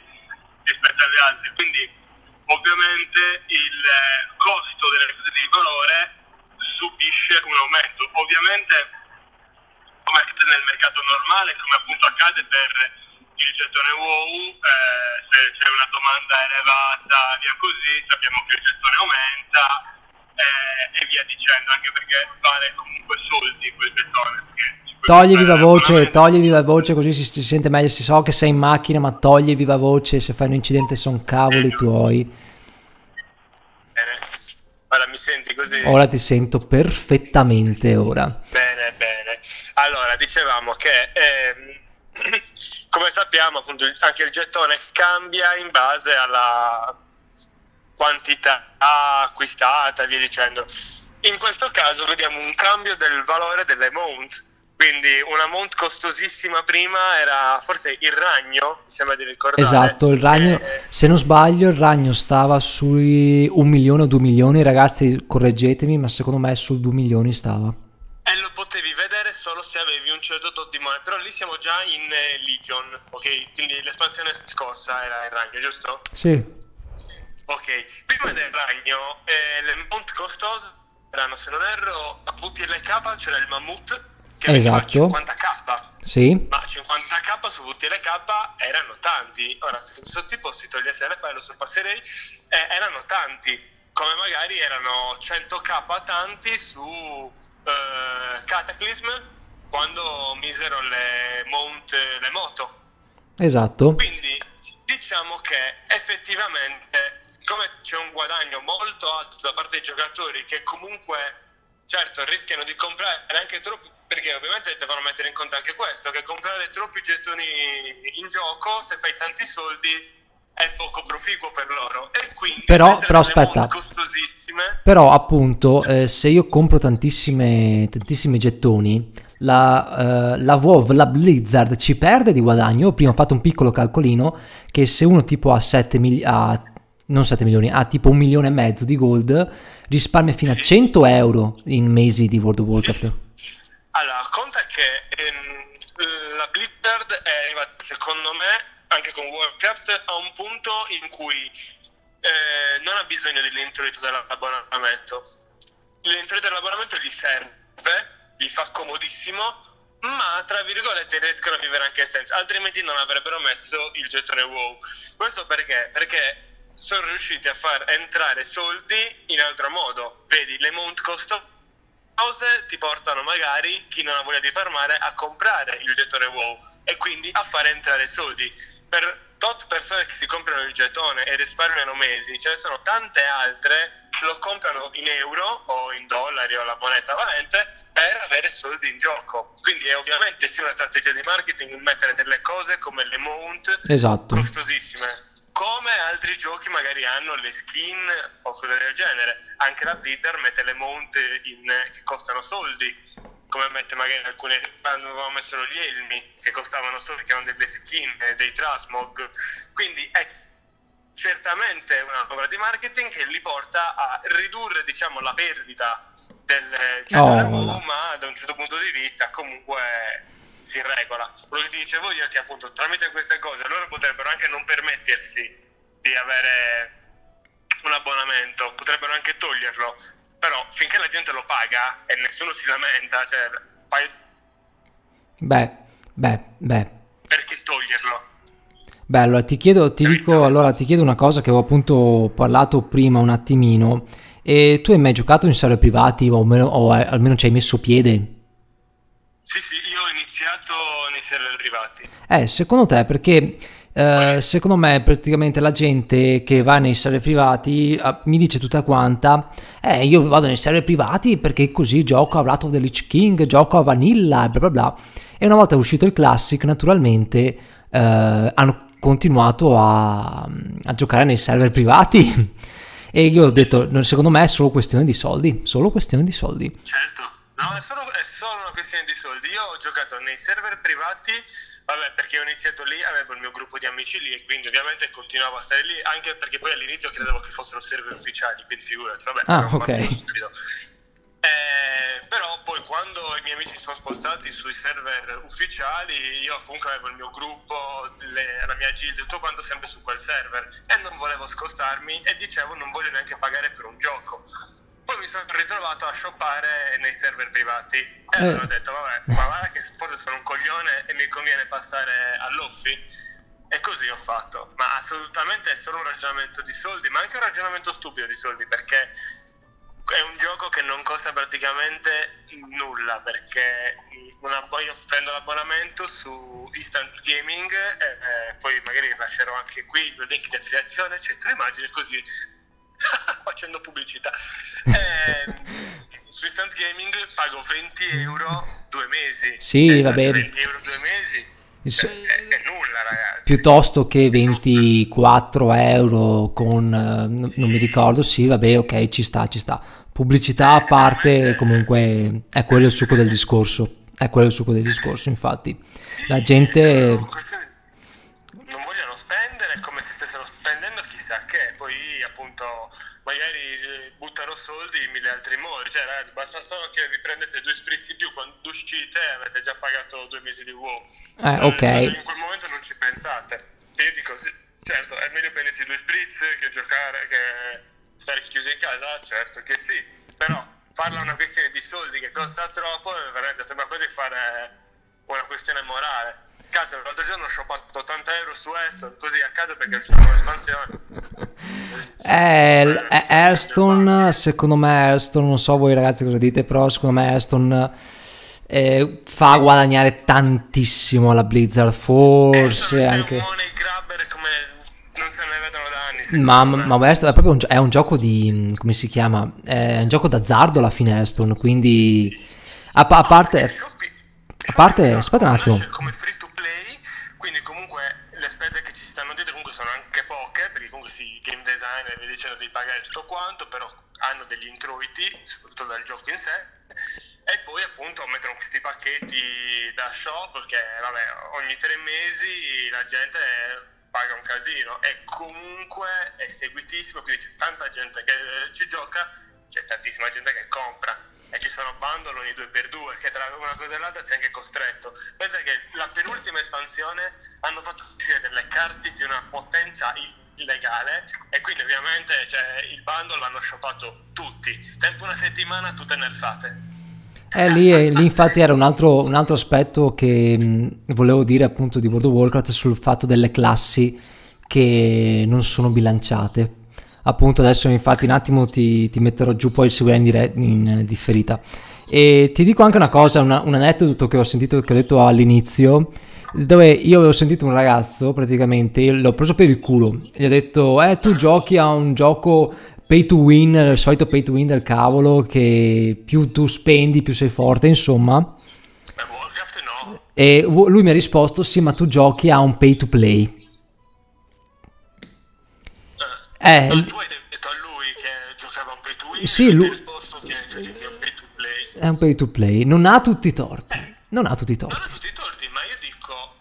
rispetto alle altre. Quindi ovviamente il eh, costo delle cose di valore subisce un aumento. Ovviamente come nel mercato normale, come appunto accade per il settore wow, eh, se c'è una domanda elevata, via così, sappiamo che il settore aumenta eh, e via dicendo, anche perché vale comunque soldi quel settore. Togli viva voce, togli viva voce così si, si, sente meglio, si so che sei in macchina ma togli viva voce, se fai un incidente sono cavoli eh, tuoi. Eh, ora mi senti così? Ora ti sento perfettamente ora. Bene, bene. Allora, dicevamo che ehm, come sappiamo appunto anche il gettone cambia in base alla quantità acquistata via dicendo. In questo caso vediamo un cambio del valore delle mount, quindi una mount costosissima prima era forse il ragno, mi sembra di ricordare. Esatto, il ragno, che... se non sbaglio il ragno stava sui 1 milione o 2 milioni, ragazzi correggetemi, ma secondo me su 2 milioni stava. E lo potevi solo se avevi un certo tot di Toddimone, però lì siamo già in eh, Legion, ok? Quindi l'espansione scorsa era il ragno, giusto? Sì. Ok, prima del ragno, eh, le mount costose erano, se non erro, a VTLK c'era il mammut che esatto. 50k. Sì. Ma 50k su VTLK erano tanti. Ora, se questo tipo si togliesse la pelle, lo sorpasserei, eh, erano tanti. Come magari erano 100k tanti su eh, Cataclysm quando misero le, mount, le moto. Esatto. Quindi diciamo che effettivamente, siccome c'è un guadagno molto alto da parte dei giocatori che comunque certo rischiano di comprare anche troppi perché ovviamente devono mettere in conto anche questo che comprare troppi gettoni in gioco se fai tanti soldi è poco proficuo per loro e quindi però, però aspetta costosissime però appunto eh, se io compro tantissimi gettoni la, uh, la WoW, la Blizzard ci perde di guadagno. Prima ho fatto un piccolo calcolino che se uno tipo ha 7 milioni, non 7 milioni, ha tipo un milione e mezzo di gold, risparmia fino sì, a 100 sì. euro in mesi di World of Warcraft. Sì. Allora, conta che ehm, la Blizzard è arrivata, secondo me, anche con Warcraft, a un punto in cui eh, non ha bisogno dell'introito dell'abbonamento. L'introito dell'abbonamento gli serve gli fa comodissimo, ma tra virgolette riescono a vivere anche senza, altrimenti non avrebbero messo il gettone wow. Questo perché? Perché sono riusciti a far entrare soldi in altro modo. Vedi, le mount costose ti portano magari chi non ha voglia di farmare a comprare il gettone wow e quindi a fare entrare soldi. Per tot persone che si comprano il gettone e risparmiano mesi, ce ne sono tante altre lo comprano in euro o in dollari o la moneta valente per avere soldi in gioco. Quindi è ovviamente sì una strategia di marketing mettere delle cose come le mount esatto. costosissime come altri giochi magari hanno le skin o cose del genere. Anche la Blizzard mette le mount in, che costano soldi, come mette magari alcune quando avevamo messo gli elmi che costavano soldi, che erano delle skin, eh, dei trasmog. Quindi ecco certamente è una manovra di marketing che li porta a ridurre diciamo, la perdita del centro cioè, oh, lavoro, ma da un certo punto di vista comunque si regola. Quello che ti dicevo io è che appunto tramite queste cose loro potrebbero anche non permettersi di avere un abbonamento, potrebbero anche toglierlo, però finché la gente lo paga e nessuno si lamenta, cioè... Paio... Beh, beh, beh. Perché toglierlo? Bello, ti chiedo, ti dico, allora ti chiedo una cosa che avevo appunto parlato prima un attimino. E tu hai mai giocato in serie privati o, meno, o eh, almeno ci hai messo piede? Sì, sì, io ho iniziato nei serie privati. Eh, secondo te perché eh, secondo me praticamente la gente che va nei serie privati eh, mi dice tutta quanta eh io vado nei serie privati perché così gioco a Wrath of the Lich King, gioco a Vanilla e bla bla bla. E una volta uscito il Classic naturalmente eh, hanno continuato a, a giocare nei server privati. e io ho detto, secondo me è solo questione di soldi, solo questione di soldi. Certo, no, è solo, è solo una questione di soldi. Io ho giocato nei server privati vabbè perché ho iniziato lì, avevo il mio gruppo di amici lì e quindi ovviamente continuavo a stare lì, anche perché poi all'inizio credevo che fossero server ufficiali, quindi figurati, vabbè. Ah, ok. Eh, però poi quando i miei amici si sono spostati sui server ufficiali, io comunque avevo il mio gruppo, le, la mia guild, tutto quanto sempre su quel server e non volevo scostarmi e dicevo non voglio neanche pagare per un gioco. Poi mi sono ritrovato a shoppare nei server privati e eh. ho detto vabbè, ma guarda che forse sono un coglione e mi conviene passare all'offi. E così ho fatto, ma assolutamente è solo un ragionamento di soldi, ma anche un ragionamento stupido di soldi perché è un gioco che non costa praticamente nulla perché mm, una, io prendo l'abbonamento su Instant Gaming e, eh, poi magari lascerò anche qui il link di affiliazione, eccetera, immagini così facendo pubblicità. Eh, su Instant Gaming pago 20 euro due mesi. Sì, cioè, va bene. 20 euro due mesi. Cioè, so, è, è nulla, ragazzi. Piuttosto che 24 euro con... Eh, sì. non mi ricordo, sì, vabbè, ok, ci sta, ci sta pubblicità a parte, comunque è quello il succo del discorso. È quello il succo del discorso, infatti. Sì, la gente... Non vogliono spendere come se stessero spendendo chissà che, poi appunto magari eh, buttano soldi in mille altri modi. Cioè, ragazzi, basta solo che vi prendete due spritz in più quando uscite e avete già pagato due mesi di WoW. Eh, eh ok. Cioè, in quel momento non ci pensate. Io dico, sì, certo, è meglio prendersi due spritz che giocare, che stare chiusi in casa? Certo che sì, però farla una questione di soldi che costa troppo, veramente sembra quasi fare una questione morale. Cazzo, l'altro giorno ho shoppato 80 euro su Aston, così a caso perché c'è un'espansione. Eh, eh Alston, secondo me Alston, non so voi ragazzi cosa dite, però secondo me Alston eh, fa guadagnare tantissimo alla Blizzard, forse Aston anche... un money grabber come non se ne vedono da anni. Ma, ma, ma è proprio un, è un, gioco di. come si chiama? È un gioco d'azzardo la Finestone. Quindi. A, a, parte. a parte. Shopee, aspetta un attimo. Come free to play, quindi comunque le spese che ci stanno dietro comunque sono anche poche, perché comunque sì, game designer vi dicendo di pagare tutto quanto, però hanno degli introiti, soprattutto dal gioco in sé e poi appunto mettono questi pacchetti da shop che vabbè, ogni tre mesi la gente paga un casino e comunque è seguitissimo, quindi c'è tanta gente che eh, ci gioca, c'è tantissima gente che compra e ci sono bundle ogni due per due che tra una cosa e l'altra si è anche costretto. Pensa che la penultima espansione hanno fatto uscire delle carte di una potenza illegale e quindi ovviamente cioè, il bundle l'hanno shoppato tutti. Tempo una settimana tutte nerfate. Eh, lì, lì, infatti era un altro, un altro aspetto che mh, mm, volevo dire appunto di World of Warcraft sul fatto delle classi che non sono bilanciate. Appunto adesso infatti un attimo ti, ti metterò giù poi il seguente in, in, in, eh, differita. E ti dico anche una cosa, una, un aneddoto che ho sentito, che ho detto all'inizio, dove io avevo sentito un ragazzo praticamente, l'ho preso per il culo, gli ho detto, eh tu giochi a un gioco pay to win, il solito pay to win del cavolo che più tu spendi più sei forte, insomma. E lui mi ha risposto sì, ma tu giochi a un pay to play. Eh, eh. tu hai detto a lui che giocava a un pay to win. Sì, lui... Risposto che È un pay to play, non ha tutti i torti. Non ha tutti i torti. Non ha tutti i torti, ma io dico,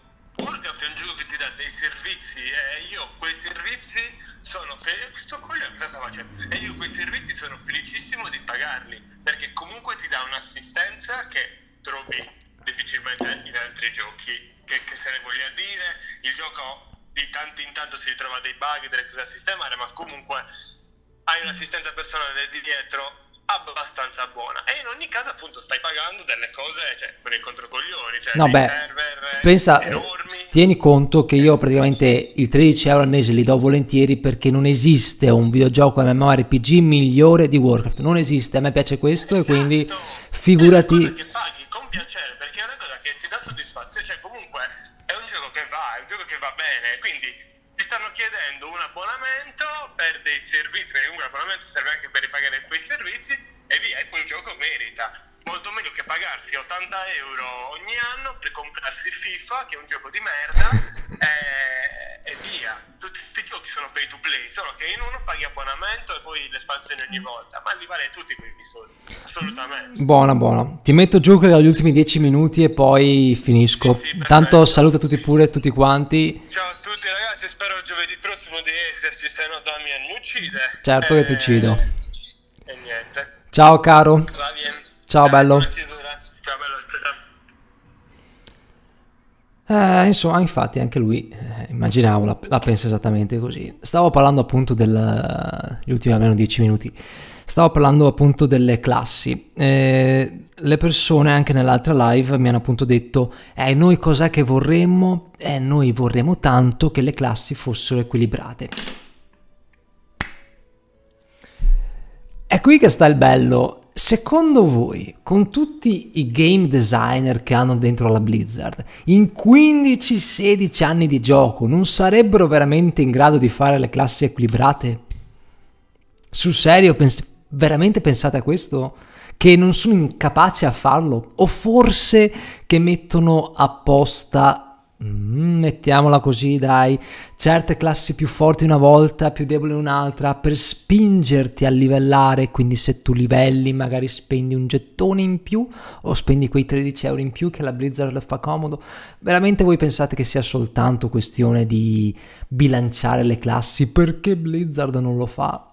Warcraft è un gioco che ti dà dei servizi e eh, io quei servizi sono fe- sto coglione cosa sta facendo? E io quei servizi sono felicissimo di pagarli perché comunque ti dà un'assistenza che trovi difficilmente in altri giochi. Che, che se ne voglia dire, il gioco di tanto in tanto si ritrova dei bug, delle cose da sistemare, ma comunque hai un'assistenza personale di dietro abbastanza buona e in ogni caso appunto stai pagando delle cose cioè, per il controcoglioni cioè no, beh, server eh, pensa, enormi. tieni conto che io eh, praticamente i 13 euro al mese li do volentieri perché non esiste un videogioco MMORPG migliore di Warcraft non esiste a me piace questo esatto. e quindi esatto. figurati è che paghi con piacere perché è una cosa che ti dà soddisfazione cioè comunque è un gioco che va è un gioco che va bene quindi ti stanno chiedendo un abbonamento per dei servizi, perché comunque l'abbonamento serve anche per ripagare quei servizi e via, e quel gioco merita molto meglio che pagarsi 80 euro ogni anno per comprarsi FIFA, che è un gioco di merda, e, eh, e, via. Tutti i giochi sono pay to play, solo che in uno paghi abbonamento e poi l'espansione ogni volta, ma li vale tutti quei soldi, assolutamente. Buona, buona. Ti metto giù credo gli ultimi 10 minuti e poi finisco. Sì, sì, Tanto saluto a tutti pure, tutti quanti. Ciao a tutti ragazzi, spero giovedì prossimo di esserci, se no Damian mi uccide. Certo e... che ti uccido. Eh, e niente. Ciao caro. Va bene. Ciao, bello. Ciao, bello. Ciao, ciao. Eh, insomma, infatti anche lui, eh, immaginavo, la, la, pensa esattamente così. Stavo parlando appunto degli uh, ultimi almeno dieci minuti, stavo parlando appunto delle classi. Eh, le persone anche nell'altra live mi hanno appunto detto, eh, noi cos'è che vorremmo? Eh, noi vorremmo tanto che le classi fossero equilibrate. È qui che sta il bello, Secondo voi, con tutti i game designer che hanno dentro la Blizzard, in 15-16 anni di gioco non sarebbero veramente in grado di fare le classi equilibrate? Sul serio, pens- veramente pensate a questo? Che non sono incapaci a farlo? O forse che mettono apposta Mm, mettiamola così, dai, certe classi più forti una volta, più deboli un'altra, per spingerti a livellare, quindi se tu livelli magari spendi un gettone in più o spendi quei 13 euro in più che la Blizzard le fa comodo, veramente voi pensate che sia soltanto questione di bilanciare le classi perché Blizzard non lo fa?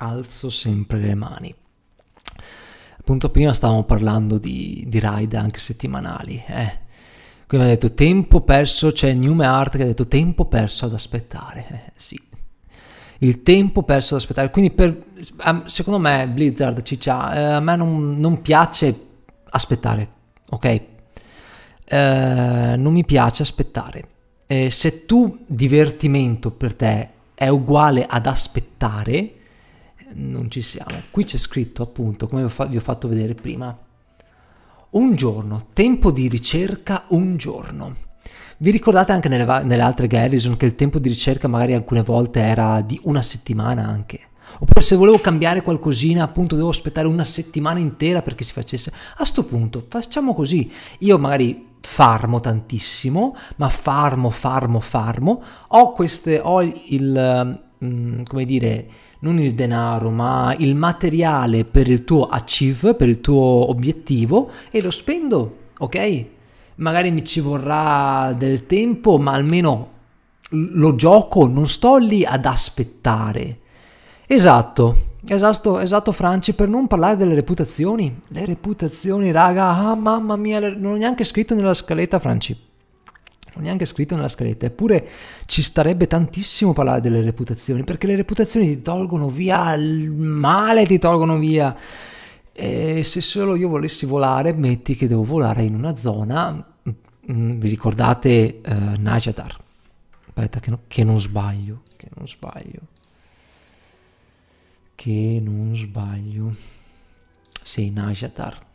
Alzo sempre le mani appunto prima stavamo parlando di, di ride anche settimanali, eh. Qui mi ha detto tempo perso, c'è Newme Art che ha detto tempo perso ad aspettare, eh, sì. Il tempo perso ad aspettare, quindi per, secondo me Blizzard ciccia, eh, a me non, non piace aspettare, ok? Eh, non mi piace aspettare. Eh, se tu divertimento per te è uguale ad aspettare, non ci siamo. Qui c'è scritto appunto, come vi ho fatto vedere prima, un giorno, tempo di ricerca un giorno. Vi ricordate anche nelle, nelle, altre Garrison che il tempo di ricerca magari alcune volte era di una settimana anche? Oppure se volevo cambiare qualcosina, appunto, devo aspettare una settimana intera perché si facesse. A sto punto facciamo così. Io magari farmo tantissimo, ma farmo, farmo, farmo. Ho queste, ho il, il mm, come dire, non il denaro, ma il materiale per il tuo achieve, per il tuo obiettivo e lo spendo, ok? Magari mi ci vorrà del tempo, ma almeno lo gioco, non sto lì ad aspettare. Esatto, Esatto, esatto Franci, per non parlare delle reputazioni. Le reputazioni, raga, ah mamma mia, non ho neanche scritto nella scaletta Franci non è neanche scritto nella scaletta, eppure ci starebbe tantissimo parlare delle reputazioni, perché le reputazioni ti tolgono via il male, ti tolgono via. E se solo io volessi volare, metti che devo volare in una zona, mm, mm, vi ricordate uh, eh, Najadar? Aspetta che, no, che non sbaglio, che non sbaglio. Che non sbaglio. Sì, Najadar.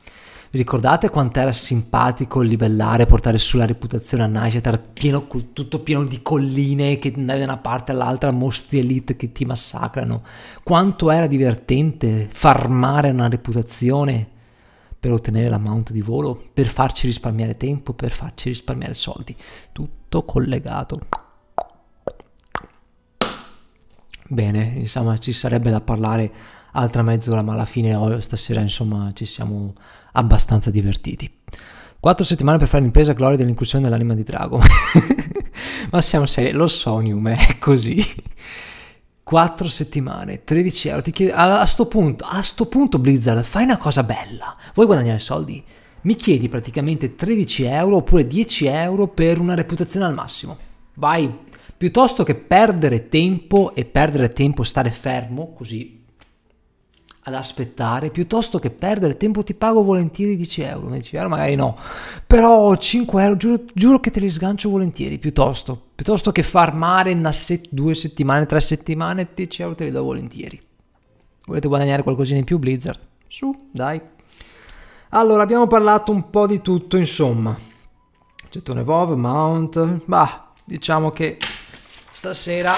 Vi ricordate quant'era simpatico livellare, portare sulla reputazione a Nightshade? Pieno, tutto pieno di colline che da una parte all'altra, mostri elite che ti massacrano. Quanto era divertente farmare una reputazione per ottenere la mount di volo, per farci risparmiare tempo, per farci risparmiare soldi. Tutto collegato. Bene, insomma ci sarebbe da parlare altra mezz'ora, ma alla fine oh, stasera insomma ci siamo abbastanza divertiti. Quattro settimane per fare l'impresa gloria dell'inclusione dell'anima di drago. ma siamo seri, lo so Niume, è così. 4 settimane, 13 euro. Ti chiedo, a, sto punto, a sto punto, Blizzard, fai una cosa bella. Vuoi guadagnare soldi? Mi chiedi praticamente 13 euro oppure 10 euro per una reputazione al massimo. Vai. Piuttosto che perdere tempo e perdere tempo stare fermo, così ad aspettare piuttosto che perdere tempo ti pago volentieri 10 euro 10 euro ah, magari no però 5 euro giuro, giuro che te li sgancio volentieri piuttosto piuttosto che farmare set, due settimane tre settimane 10 euro te li do volentieri volete guadagnare qualcosina in più Blizzard su dai allora abbiamo parlato un po' di tutto insomma c'è un evolve mount bah diciamo che stasera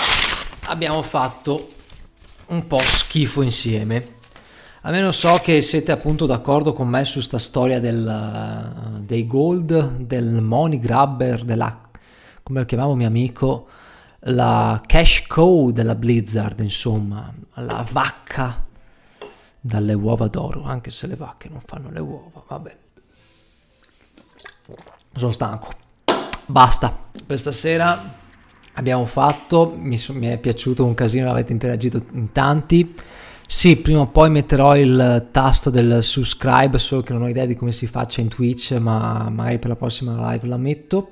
abbiamo fatto un po' schifo insieme a meno so che siete appunto d'accordo con me su sta storia del, dei gold, del money grabber, della, come lo chiamavo mio amico, la cash cow della Blizzard, insomma, la vacca dalle uova d'oro, anche se le vacche non fanno le uova, vabbè. Sono stanco. Basta, questa sera abbiamo fatto, mi, mi è piaciuto un casino, avete interagito in tanti. Sì, prima o poi metterò il tasto del subscribe, solo che non ho idea di come si faccia in Twitch, ma magari per la prossima live la metto.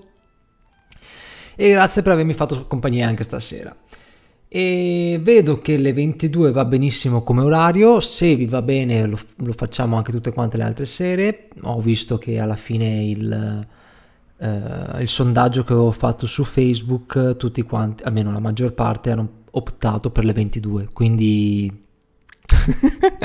E grazie per avermi fatto compagnia anche stasera. E vedo che le 22 va benissimo come orario, se vi va bene lo, lo facciamo anche tutte quante le altre sere. Ho visto che alla fine il, eh, il sondaggio che avevo fatto su Facebook, tutti quanti, almeno la maggior parte, hanno optato per le 22, quindi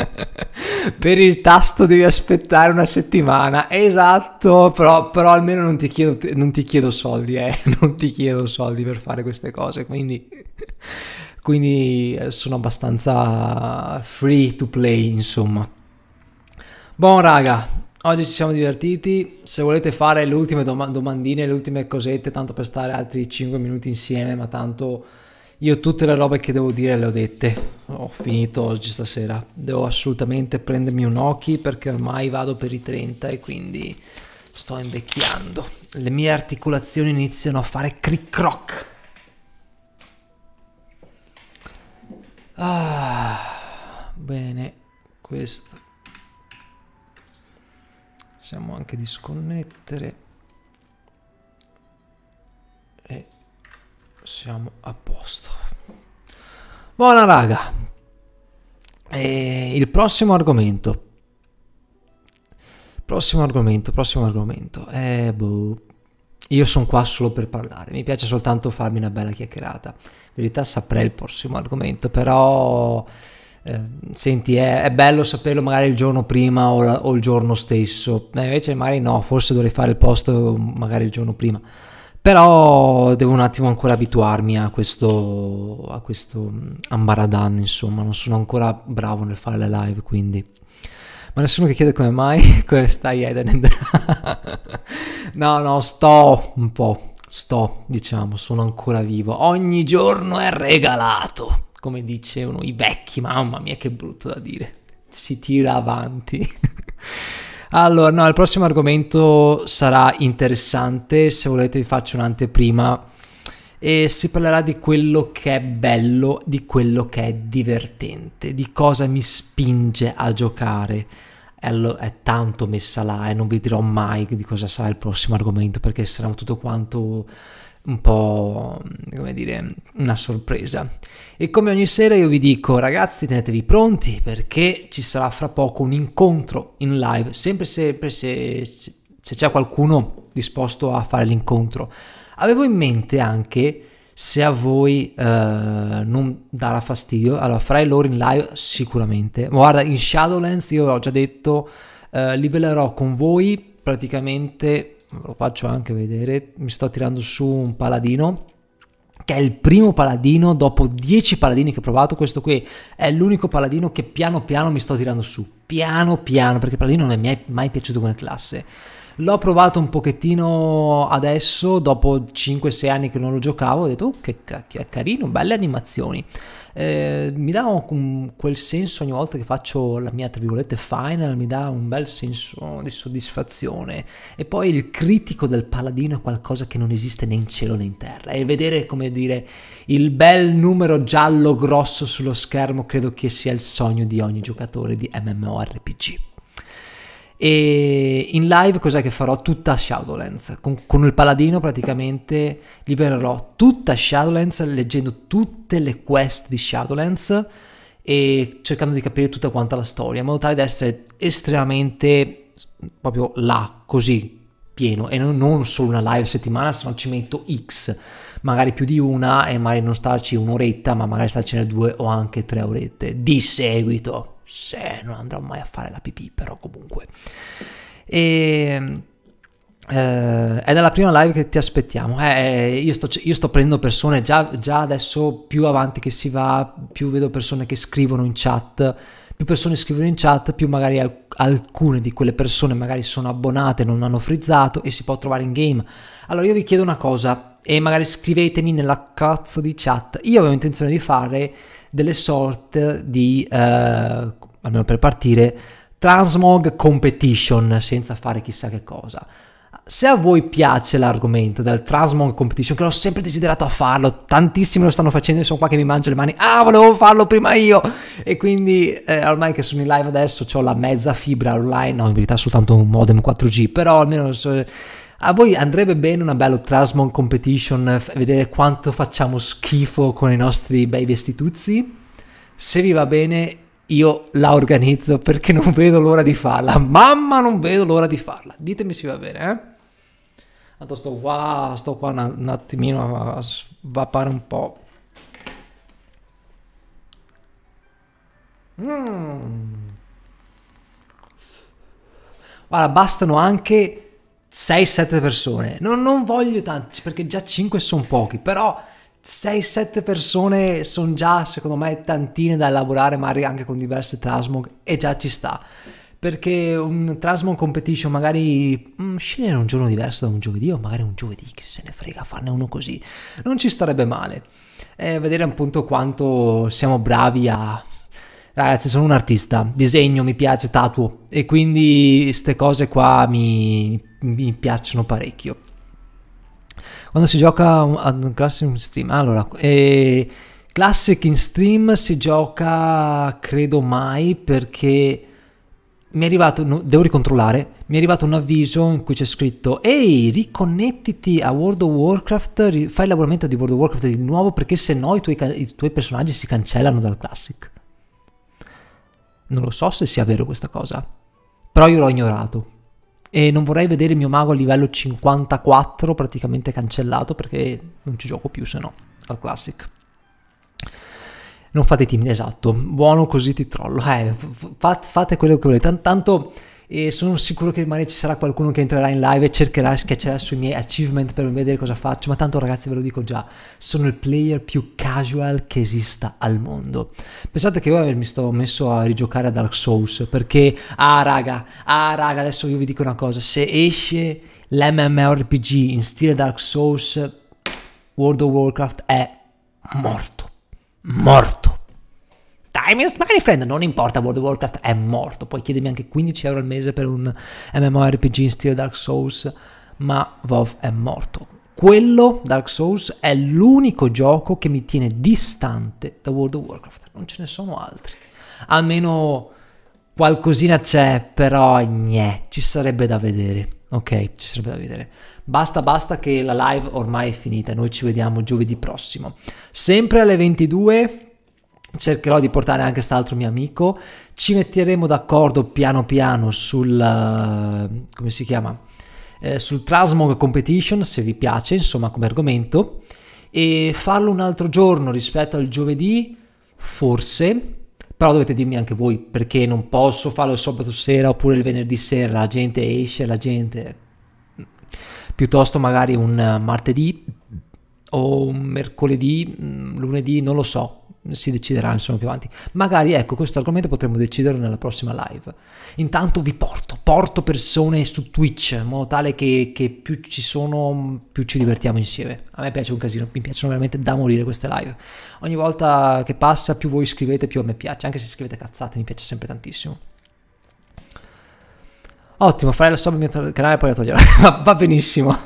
per il tasto devi aspettare una settimana. Esatto, però, però almeno non ti chiedo, non ti chiedo soldi, eh. non ti chiedo soldi per fare queste cose, quindi, quindi eh, sono abbastanza free to play, insomma. Buon raga, Oggi ci siamo divertiti, se volete fare le ultime domandine, le ultime cosette, tanto per stare altri 5 minuti insieme, ma tanto io tutte le robe che devo dire le ho dette. Ho finito oggi stasera. Devo assolutamente prendermi un occhi perché ormai vado per i 30 e quindi sto invecchiando. Le mie articolazioni iniziano a fare cric croc. Ah, bene, questo. Possiamo anche disconnettere. siamo a posto. Buona raga. E il prossimo argomento. Prossimo argomento, prossimo argomento. Eh, boh. Io sono qua solo per parlare, mi piace soltanto farmi una bella chiacchierata. In verità saprei il prossimo argomento, però... Eh, senti, è, è, bello saperlo magari il giorno prima o, la, o il giorno stesso. Eh, invece magari no, forse dovrei fare il post magari il giorno prima. Però devo un attimo ancora abituarmi a questo, a questo mm, ambaradan, insomma, non sono ancora bravo nel fare le live, quindi... Ma nessuno che chiede come mai come stai Eden. no, no, sto un po', sto, diciamo, sono ancora vivo. Ogni giorno è regalato, come dicevano i vecchi, mamma mia che brutto da dire. Si tira avanti. Allora, no, il prossimo argomento sarà interessante, se volete vi faccio un'anteprima e si parlerà di quello che è bello, di quello che è divertente, di cosa mi spinge a giocare. È, tanto messa là e eh, non vi dirò mai di cosa sarà il prossimo argomento perché sarà tutto quanto un po', come dire, una sorpresa. E come ogni sera io vi dico, ragazzi, tenetevi pronti perché ci sarà fra poco un incontro in live, sempre sempre se, se c'è qualcuno disposto a fare l'incontro. Avevo in mente anche se a voi eh, non darà fastidio, allora fra loro in live sicuramente. guarda, in Shadowlands io ho già detto, eh, livellerò con voi praticamente ve lo faccio anche vedere, mi sto tirando su un paladino che è il primo paladino dopo 10 paladini che ho provato, questo qui è l'unico paladino che piano piano mi sto tirando su, piano piano, perché il paladino non mi è mai piaciuto come classe L'ho provato un pochettino adesso, dopo 5-6 anni che non lo giocavo, ho detto oh, che, che carino, belle animazioni. Eh, mi dà un, quel senso ogni volta che faccio la mia tra virgolette final, mi dà un bel senso di soddisfazione. E poi il critico del paladino è qualcosa che non esiste né in cielo né in terra. E vedere, come dire, il bel numero giallo grosso sullo schermo credo che sia il sogno di ogni giocatore di MMORPG. E in live cos'è che farò? Tutta Shadowlands. Con, con il paladino praticamente libererò tutta Shadowlands leggendo tutte le quest di Shadowlands e cercando di capire tutta quanta la storia, in modo tale da essere estremamente proprio là, così, pieno. E non, non solo una live a settimana, se no ci metto X, magari più di una e magari non starci un'oretta, ma magari starcene due o anche tre orette di seguito se non andrò mai a fare la pipì, però comunque. E, eh, è dalla prima live che ti aspettiamo. Eh, eh io, sto, io, sto, prendendo persone già, già, adesso più avanti che si va, più vedo persone che scrivono in chat. Più persone scrivono in chat, più magari alc alcune di quelle persone magari sono abbonate, non hanno frizzato e si può trovare in game. Allora io vi chiedo una cosa e magari scrivetemi nella cazzo di chat. Io avevo intenzione di fare delle sorte di, eh, almeno per partire, transmog competition senza fare chissà che cosa. Se a voi piace l'argomento del Transmog Competition, che l'ho sempre desiderato a farlo, tantissimi lo stanno facendo, e sono qua che mi mangio le mani, ah volevo farlo prima io! E quindi eh, ormai che sono in live adesso ho la mezza fibra online, no in verità soltanto un modem 4G, però almeno... Se, a voi andrebbe bene una bella Trasmon competition, eh, vedere quanto facciamo schifo con i nostri bei vestituzzi? Se vi va bene, io la organizzo perché non vedo l'ora di farla. Mamma, non vedo l'ora di farla. Ditemi se vi va bene, eh? Tanto sto qua, sto qua un, un attimino a svapare un po'. Mm. Guarda, bastano anche 6-7 persone, non, non voglio tanti perché già 5 sono pochi, però 6-7 persone sono già secondo me tantine da elaborare, magari anche con diverse Trasmog e già ci sta. Perché un Trasmog competition magari mh, mm, scegliere un giorno diverso da un giovedì o magari un giovedì, che se ne frega, farne uno così, non ci starebbe male. E eh, vedere appunto quanto siamo bravi a ragazzi sono un artista, disegno, mi piace, tatuo e quindi queste cose qua mi, mi piacciono parecchio. Quando si gioca ad Classic in Stream, allora, eh, Classic in Stream si gioca credo mai perché mi è arrivato, devo ricontrollare, mi è arrivato un avviso in cui c'è scritto Ehi, riconnettiti a World of Warcraft, fai il lavoramento di World of Warcraft di nuovo perché se no i tuoi, i tuoi personaggi si cancellano dal Classic. Non lo so se sia vero questa cosa, però io l'ho ignorato. E non vorrei vedere il mio mago a livello 54 praticamente cancellato perché non ci gioco più se no al classic. Non fate timidi, esatto. Buono così ti trollo. Eh, fate quello che volete. Tanto e sono sicuro che domani ci sarà qualcuno che entrerà in live e cercherà di ah. schiacciare sui miei achievement per vedere cosa faccio, ma tanto ragazzi ve lo dico già, sono il player più casual che esista al mondo. Pensate che io mi sto messo a rigiocare a Dark Souls perché, ah raga, ah raga, adesso io vi dico una cosa, se esce l'MMORPG in stile Dark Souls, World of Warcraft è morto, morto Time is my friend, non importa, World of Warcraft è morto, puoi chiedermi anche 15 euro al mese per un MMORPG in stile Dark Souls, ma WoW è morto. Quello, Dark Souls, è l'unico gioco che mi tiene distante da World of Warcraft, non ce ne sono altri. Almeno qualcosina c'è, però niente, ci sarebbe da vedere. Ok, ci sarebbe da vedere. Basta, basta che la live ormai è finita. Noi ci vediamo giovedì prossimo. Sempre alle 22 cercherò di portare anche quest'altro mio amico ci metteremo d'accordo piano piano sul uh, come si chiama eh, sul Trasmog Competition se vi piace insomma come argomento e farlo un altro giorno rispetto al giovedì forse però dovete dirmi anche voi perché non posso farlo il sabato sera oppure il venerdì sera la gente esce la gente mm, piuttosto magari un martedì o un mercoledì mm, lunedì non lo so si deciderà insomma più avanti. Magari ecco, questo argomento potremmo decidere nella prossima live. Intanto vi porto, porto persone su Twitch, in modo tale che, che più ci sono, più ci divertiamo insieme. A me piace un casino, mi piacciono veramente da morire queste live. Ogni volta che passa, più voi scrivete, più a me piace, anche se scrivete cazzate, mi piace sempre tantissimo. Ottimo, farai la sub al mio canale e poi la toglierò. Va benissimo.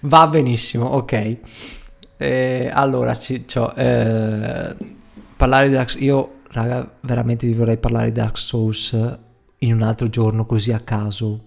Va benissimo, ok. Eh, allora, ci, cioè, eh, parlare di Dark Io, raga, veramente vi vorrei parlare di Dark Souls in un altro giorno, così a caso.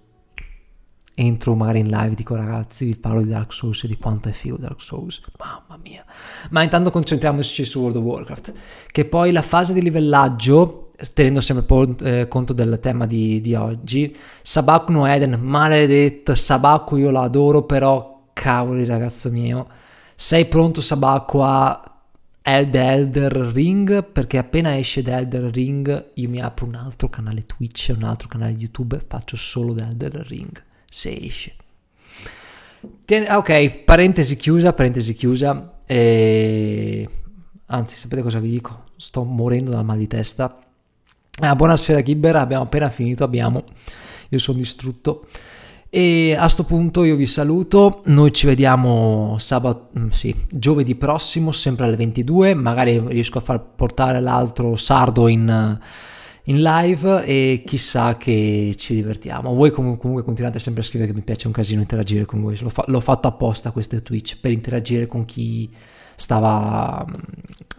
Entro magari in live, dico ragazzi, vi parlo di Dark Souls e di quanto è figo Dark Souls. Mamma mia. Ma intanto concentriamoci su World of Warcraft. Che poi la fase di livellaggio tenendo sempre po- eh, conto del tema di, di oggi, Sabaku no Eden, maledetta Sabaku, io la adoro, però cavoli ragazzo mio, sei pronto Sabacco a Elder Ring? Perché appena esce The Elder Ring io mi apro un altro canale Twitch, un altro canale YouTube e faccio solo The Elder Ring, se esce. Tien- ah, ok, parentesi chiusa, parentesi chiusa. E... Anzi, sapete cosa vi dico? Sto morendo dal mal di testa. Ah, buonasera Gibber, abbiamo appena finito, abbiamo... Io sono distrutto. E a sto punto io vi saluto, noi ci vediamo sabato, mm, sì, giovedì prossimo, sempre alle 22, magari riesco a far portare l'altro sardo in, eh, in live e chissà che ci divertiamo. Voi comunque continuate sempre a scrivere che mi piace un casino interagire con voi, l'ho, fa l'ho fatto apposta questo Twitch per interagire con chi stava, mm,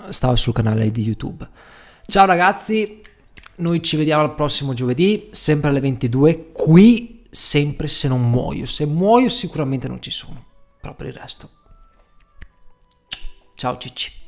stava sul canale di YouTube. Ciao ragazzi, noi ci vediamo al prossimo giovedì, sempre alle 22, qui sempre se non muoio. Se muoio sicuramente non ci sono, però per il resto. Ciao Cicci.